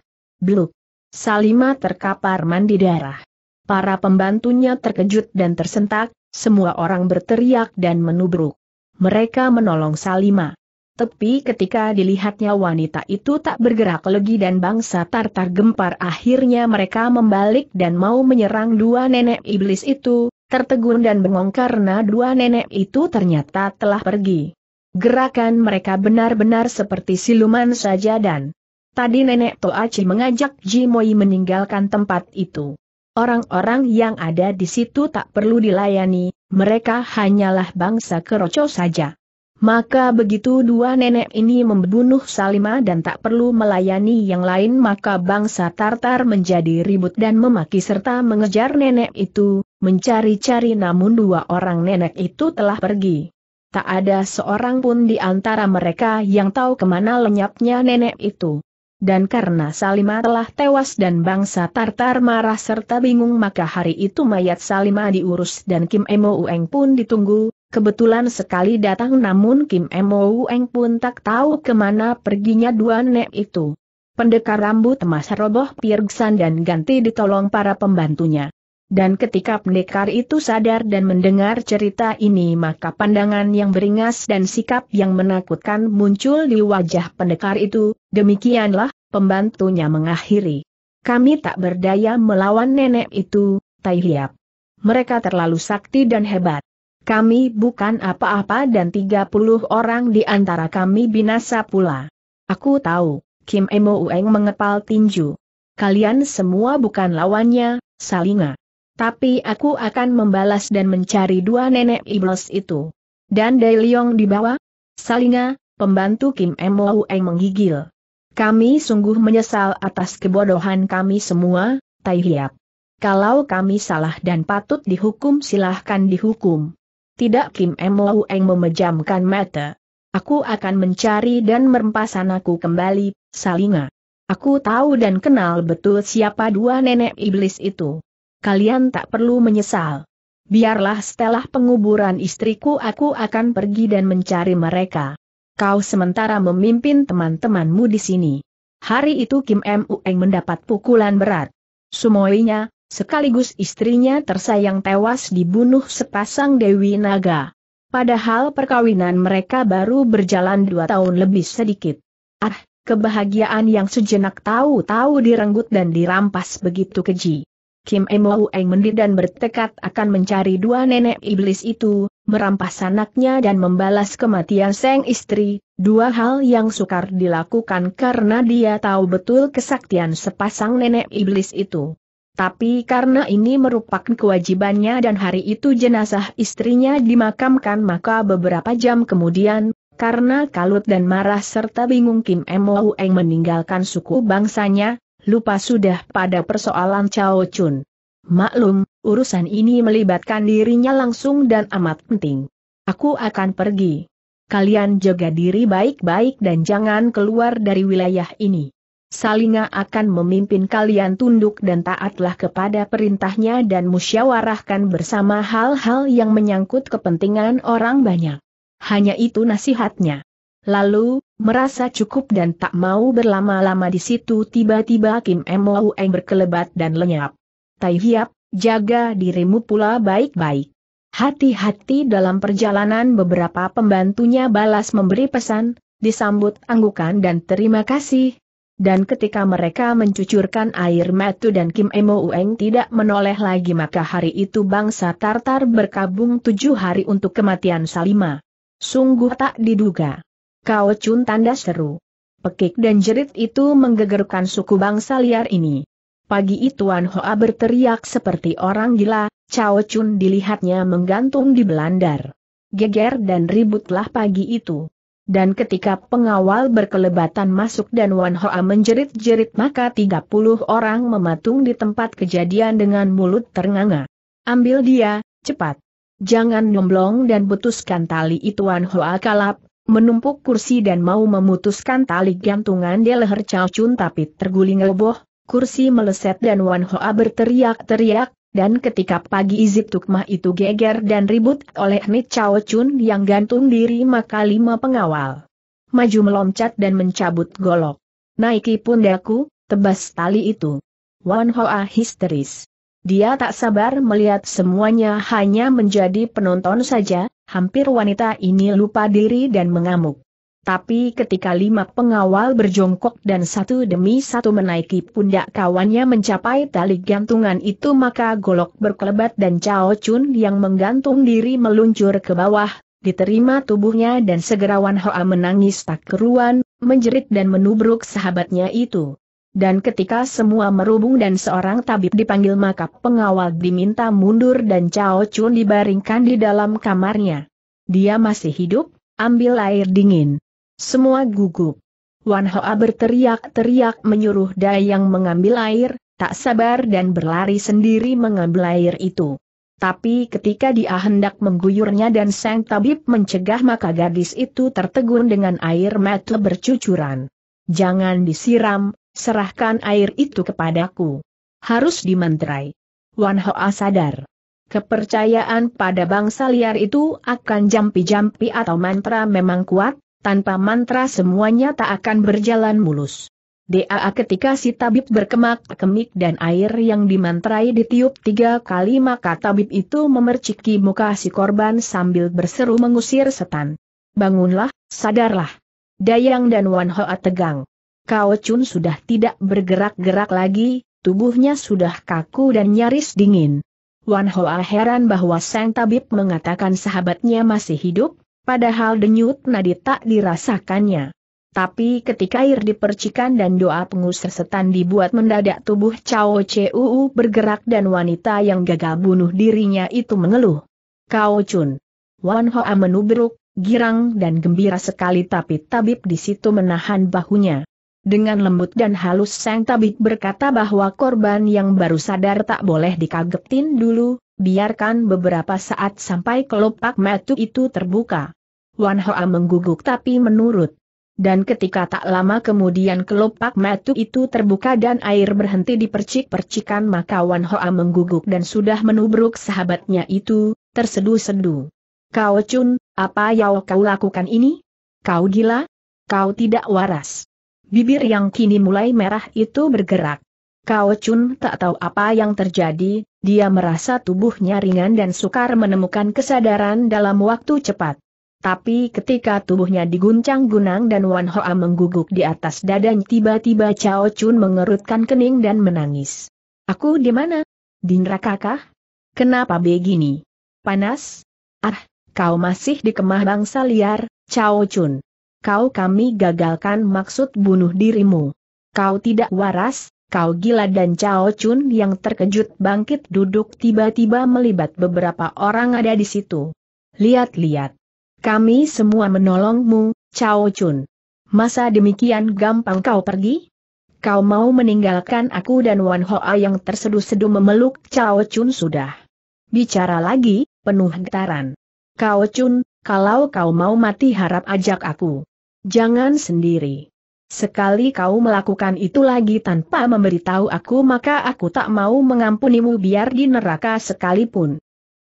Bluk. Salima terkapar mandi darah. Para pembantunya terkejut dan tersentak, semua orang berteriak dan menubruk mereka menolong Salima. Tapi ketika dilihatnya wanita itu tak bergerak lagi dan bangsa Tartar gempar akhirnya mereka membalik dan mau menyerang dua nenek iblis itu, tertegun dan bengong karena dua nenek itu ternyata telah pergi. Gerakan mereka benar-benar seperti siluman saja dan tadi nenek Toachi mengajak Jimoi meninggalkan tempat itu. Orang-orang yang ada di situ tak perlu dilayani, mereka hanyalah bangsa keroco saja. Maka begitu dua nenek ini membunuh Salima dan tak perlu melayani yang lain maka bangsa Tartar menjadi ribut dan memaki serta mengejar nenek itu, mencari-cari namun dua orang nenek itu telah pergi. Tak ada seorang pun di antara mereka yang tahu kemana lenyapnya nenek itu. Dan karena Salima telah tewas dan bangsa Tartar marah serta bingung maka hari itu mayat Salima diurus dan Kim Emo Ueng pun ditunggu, kebetulan sekali datang namun Kim Emo Ueng pun tak tahu kemana perginya dua nek itu. Pendekar rambut emas roboh Pirgsan dan ganti ditolong para pembantunya. Dan ketika pendekar itu sadar dan mendengar cerita ini maka pandangan yang beringas dan sikap yang menakutkan muncul di wajah pendekar itu, demikianlah, pembantunya mengakhiri. Kami tak berdaya melawan nenek itu, Tai Hiap. Mereka terlalu sakti dan hebat. Kami bukan apa-apa dan 30 orang di antara kami binasa pula. Aku tahu, Kim Emo Ueng mengepal tinju. Kalian semua bukan lawannya, Salinga. Tapi aku akan membalas dan mencari dua nenek iblis itu. Dan Dai Liong dibawa? Salinga, pembantu Kim Mo Eng menggigil. Kami sungguh menyesal atas kebodohan kami semua, Tai Hiap. Kalau kami salah dan patut dihukum silahkan dihukum. Tidak Kim Mo Eng memejamkan mata. Aku akan mencari dan merempas anakku kembali, Salinga. Aku tahu dan kenal betul siapa dua nenek iblis itu kalian tak perlu menyesal. Biarlah setelah penguburan istriku aku akan pergi dan mencari mereka. Kau sementara memimpin teman-temanmu di sini. Hari itu Kim M. Ueng mendapat pukulan berat. Sumoinya, sekaligus istrinya tersayang tewas dibunuh sepasang Dewi Naga. Padahal perkawinan mereka baru berjalan dua tahun lebih sedikit. Ah, kebahagiaan yang sejenak tahu-tahu direnggut dan dirampas begitu keji. Kim Emo Eng mendir dan bertekad akan mencari dua nenek iblis itu, merampas anaknya dan membalas kematian sang istri, dua hal yang sukar dilakukan karena dia tahu betul kesaktian sepasang nenek iblis itu. Tapi karena ini merupakan kewajibannya dan hari itu jenazah istrinya dimakamkan maka beberapa jam kemudian, karena kalut dan marah serta bingung Kim Emo Eng meninggalkan suku bangsanya, lupa sudah pada persoalan Chao Chun. Maklum, urusan ini melibatkan dirinya langsung dan amat penting. Aku akan pergi. Kalian jaga diri baik-baik dan jangan keluar dari wilayah ini. Salinga akan memimpin kalian tunduk dan taatlah kepada perintahnya dan musyawarahkan bersama hal-hal yang menyangkut kepentingan orang banyak. Hanya itu nasihatnya. Lalu, merasa cukup dan tak mau berlama-lama di situ tiba-tiba Kim Mou Eng berkelebat dan lenyap. Tai Hiap, jaga dirimu pula baik-baik. Hati-hati dalam perjalanan beberapa pembantunya balas memberi pesan, disambut anggukan dan terima kasih. Dan ketika mereka mencucurkan air mata dan Kim Emo Ueng tidak menoleh lagi maka hari itu bangsa Tartar berkabung tujuh hari untuk kematian Salima. Sungguh tak diduga. Kau cun tanda seru. Pekik dan jerit itu menggegerkan suku bangsa liar ini. Pagi itu Wan Hoa berteriak seperti orang gila, Cao Chun dilihatnya menggantung di belandar. Geger dan ributlah pagi itu. Dan ketika pengawal berkelebatan masuk dan Wan Hoa menjerit-jerit maka 30 orang mematung di tempat kejadian dengan mulut ternganga. Ambil dia, cepat. Jangan nyomblong dan putuskan tali itu Wan Hoa kalap, menumpuk kursi dan mau memutuskan tali gantungan di leher Chao Chun tapi terguling roboh, kursi meleset dan Wan Hoa berteriak-teriak, dan ketika pagi Izip Tukmah itu geger dan ribut oleh Ni Chao Chun yang gantung diri maka lima pengawal. Maju meloncat dan mencabut golok. Naiki pundaku, tebas tali itu. Wan Hoa histeris. Dia tak sabar melihat semuanya hanya menjadi penonton saja, hampir wanita ini lupa diri dan mengamuk. Tapi ketika lima pengawal berjongkok dan satu demi satu menaiki pundak kawannya mencapai tali gantungan itu maka golok berkelebat dan Cao Chun yang menggantung diri meluncur ke bawah, diterima tubuhnya dan segera Wan Hoa menangis tak keruan, menjerit dan menubruk sahabatnya itu dan ketika semua merubung dan seorang tabib dipanggil maka pengawal diminta mundur dan Chao Chun dibaringkan di dalam kamarnya. Dia masih hidup, ambil air dingin. Semua gugup. Wan Hoa berteriak-teriak menyuruh Dayang mengambil air, tak sabar dan berlari sendiri mengambil air itu. Tapi ketika dia hendak mengguyurnya dan sang tabib mencegah maka gadis itu tertegun dengan air mata bercucuran. Jangan disiram, Serahkan air itu kepadaku. Harus dimenterai. Wan Hoa sadar. Kepercayaan pada bangsa liar itu akan jampi-jampi atau mantra memang kuat, tanpa mantra semuanya tak akan berjalan mulus. Daa ketika si tabib berkemak-kemik dan air yang dimantrai ditiup tiga kali maka tabib itu memerciki muka si korban sambil berseru mengusir setan. Bangunlah, sadarlah. Dayang dan Wan Hoa tegang. Kao Chun sudah tidak bergerak-gerak lagi, tubuhnya sudah kaku dan nyaris dingin. Wan Hoa heran bahwa sang tabib mengatakan sahabatnya masih hidup, padahal denyut nadi tak dirasakannya. Tapi ketika air dipercikan dan doa pengusir setan dibuat mendadak tubuh Cao Cuu bergerak dan wanita yang gagal bunuh dirinya itu mengeluh. Kao Chun. Wan Hoa menubruk, girang dan gembira sekali tapi tabib di situ menahan bahunya. Dengan lembut dan halus sang tabib berkata bahwa korban yang baru sadar tak boleh dikagetin dulu, biarkan beberapa saat sampai kelopak mata itu terbuka. Wan Hoa mengguguk tapi menurut. Dan ketika tak lama kemudian kelopak mata itu terbuka dan air berhenti dipercik-percikan maka Wan Hoa mengguguk dan sudah menubruk sahabatnya itu, terseduh-seduh. Kau Chun, apa yang kau lakukan ini? Kau gila? Kau tidak waras. Bibir yang kini mulai merah itu bergerak. Kao Chun tak tahu apa yang terjadi, dia merasa tubuhnya ringan dan sukar menemukan kesadaran dalam waktu cepat. Tapi ketika tubuhnya diguncang gunang dan Wan Hoa mengguguk di atas dadanya tiba-tiba Cao Chun mengerutkan kening dan menangis. Aku di mana? Di neraka kah? Kenapa begini? Panas? Ah, kau masih di kemah bangsa liar, Cao Chun kau kami gagalkan maksud bunuh dirimu. Kau tidak waras, kau gila dan Cao Chun yang terkejut bangkit duduk tiba-tiba melibat beberapa orang ada di situ. Lihat-lihat. Kami semua menolongmu, Cao Chun. Masa demikian gampang kau pergi? Kau mau meninggalkan aku dan Wan Hoa yang terseduh-seduh memeluk Cao Chun sudah. Bicara lagi, penuh getaran. Cao Chun, kalau kau mau mati harap ajak aku. Jangan sendiri. Sekali kau melakukan itu lagi tanpa memberitahu aku maka aku tak mau mengampunimu biar di neraka sekalipun.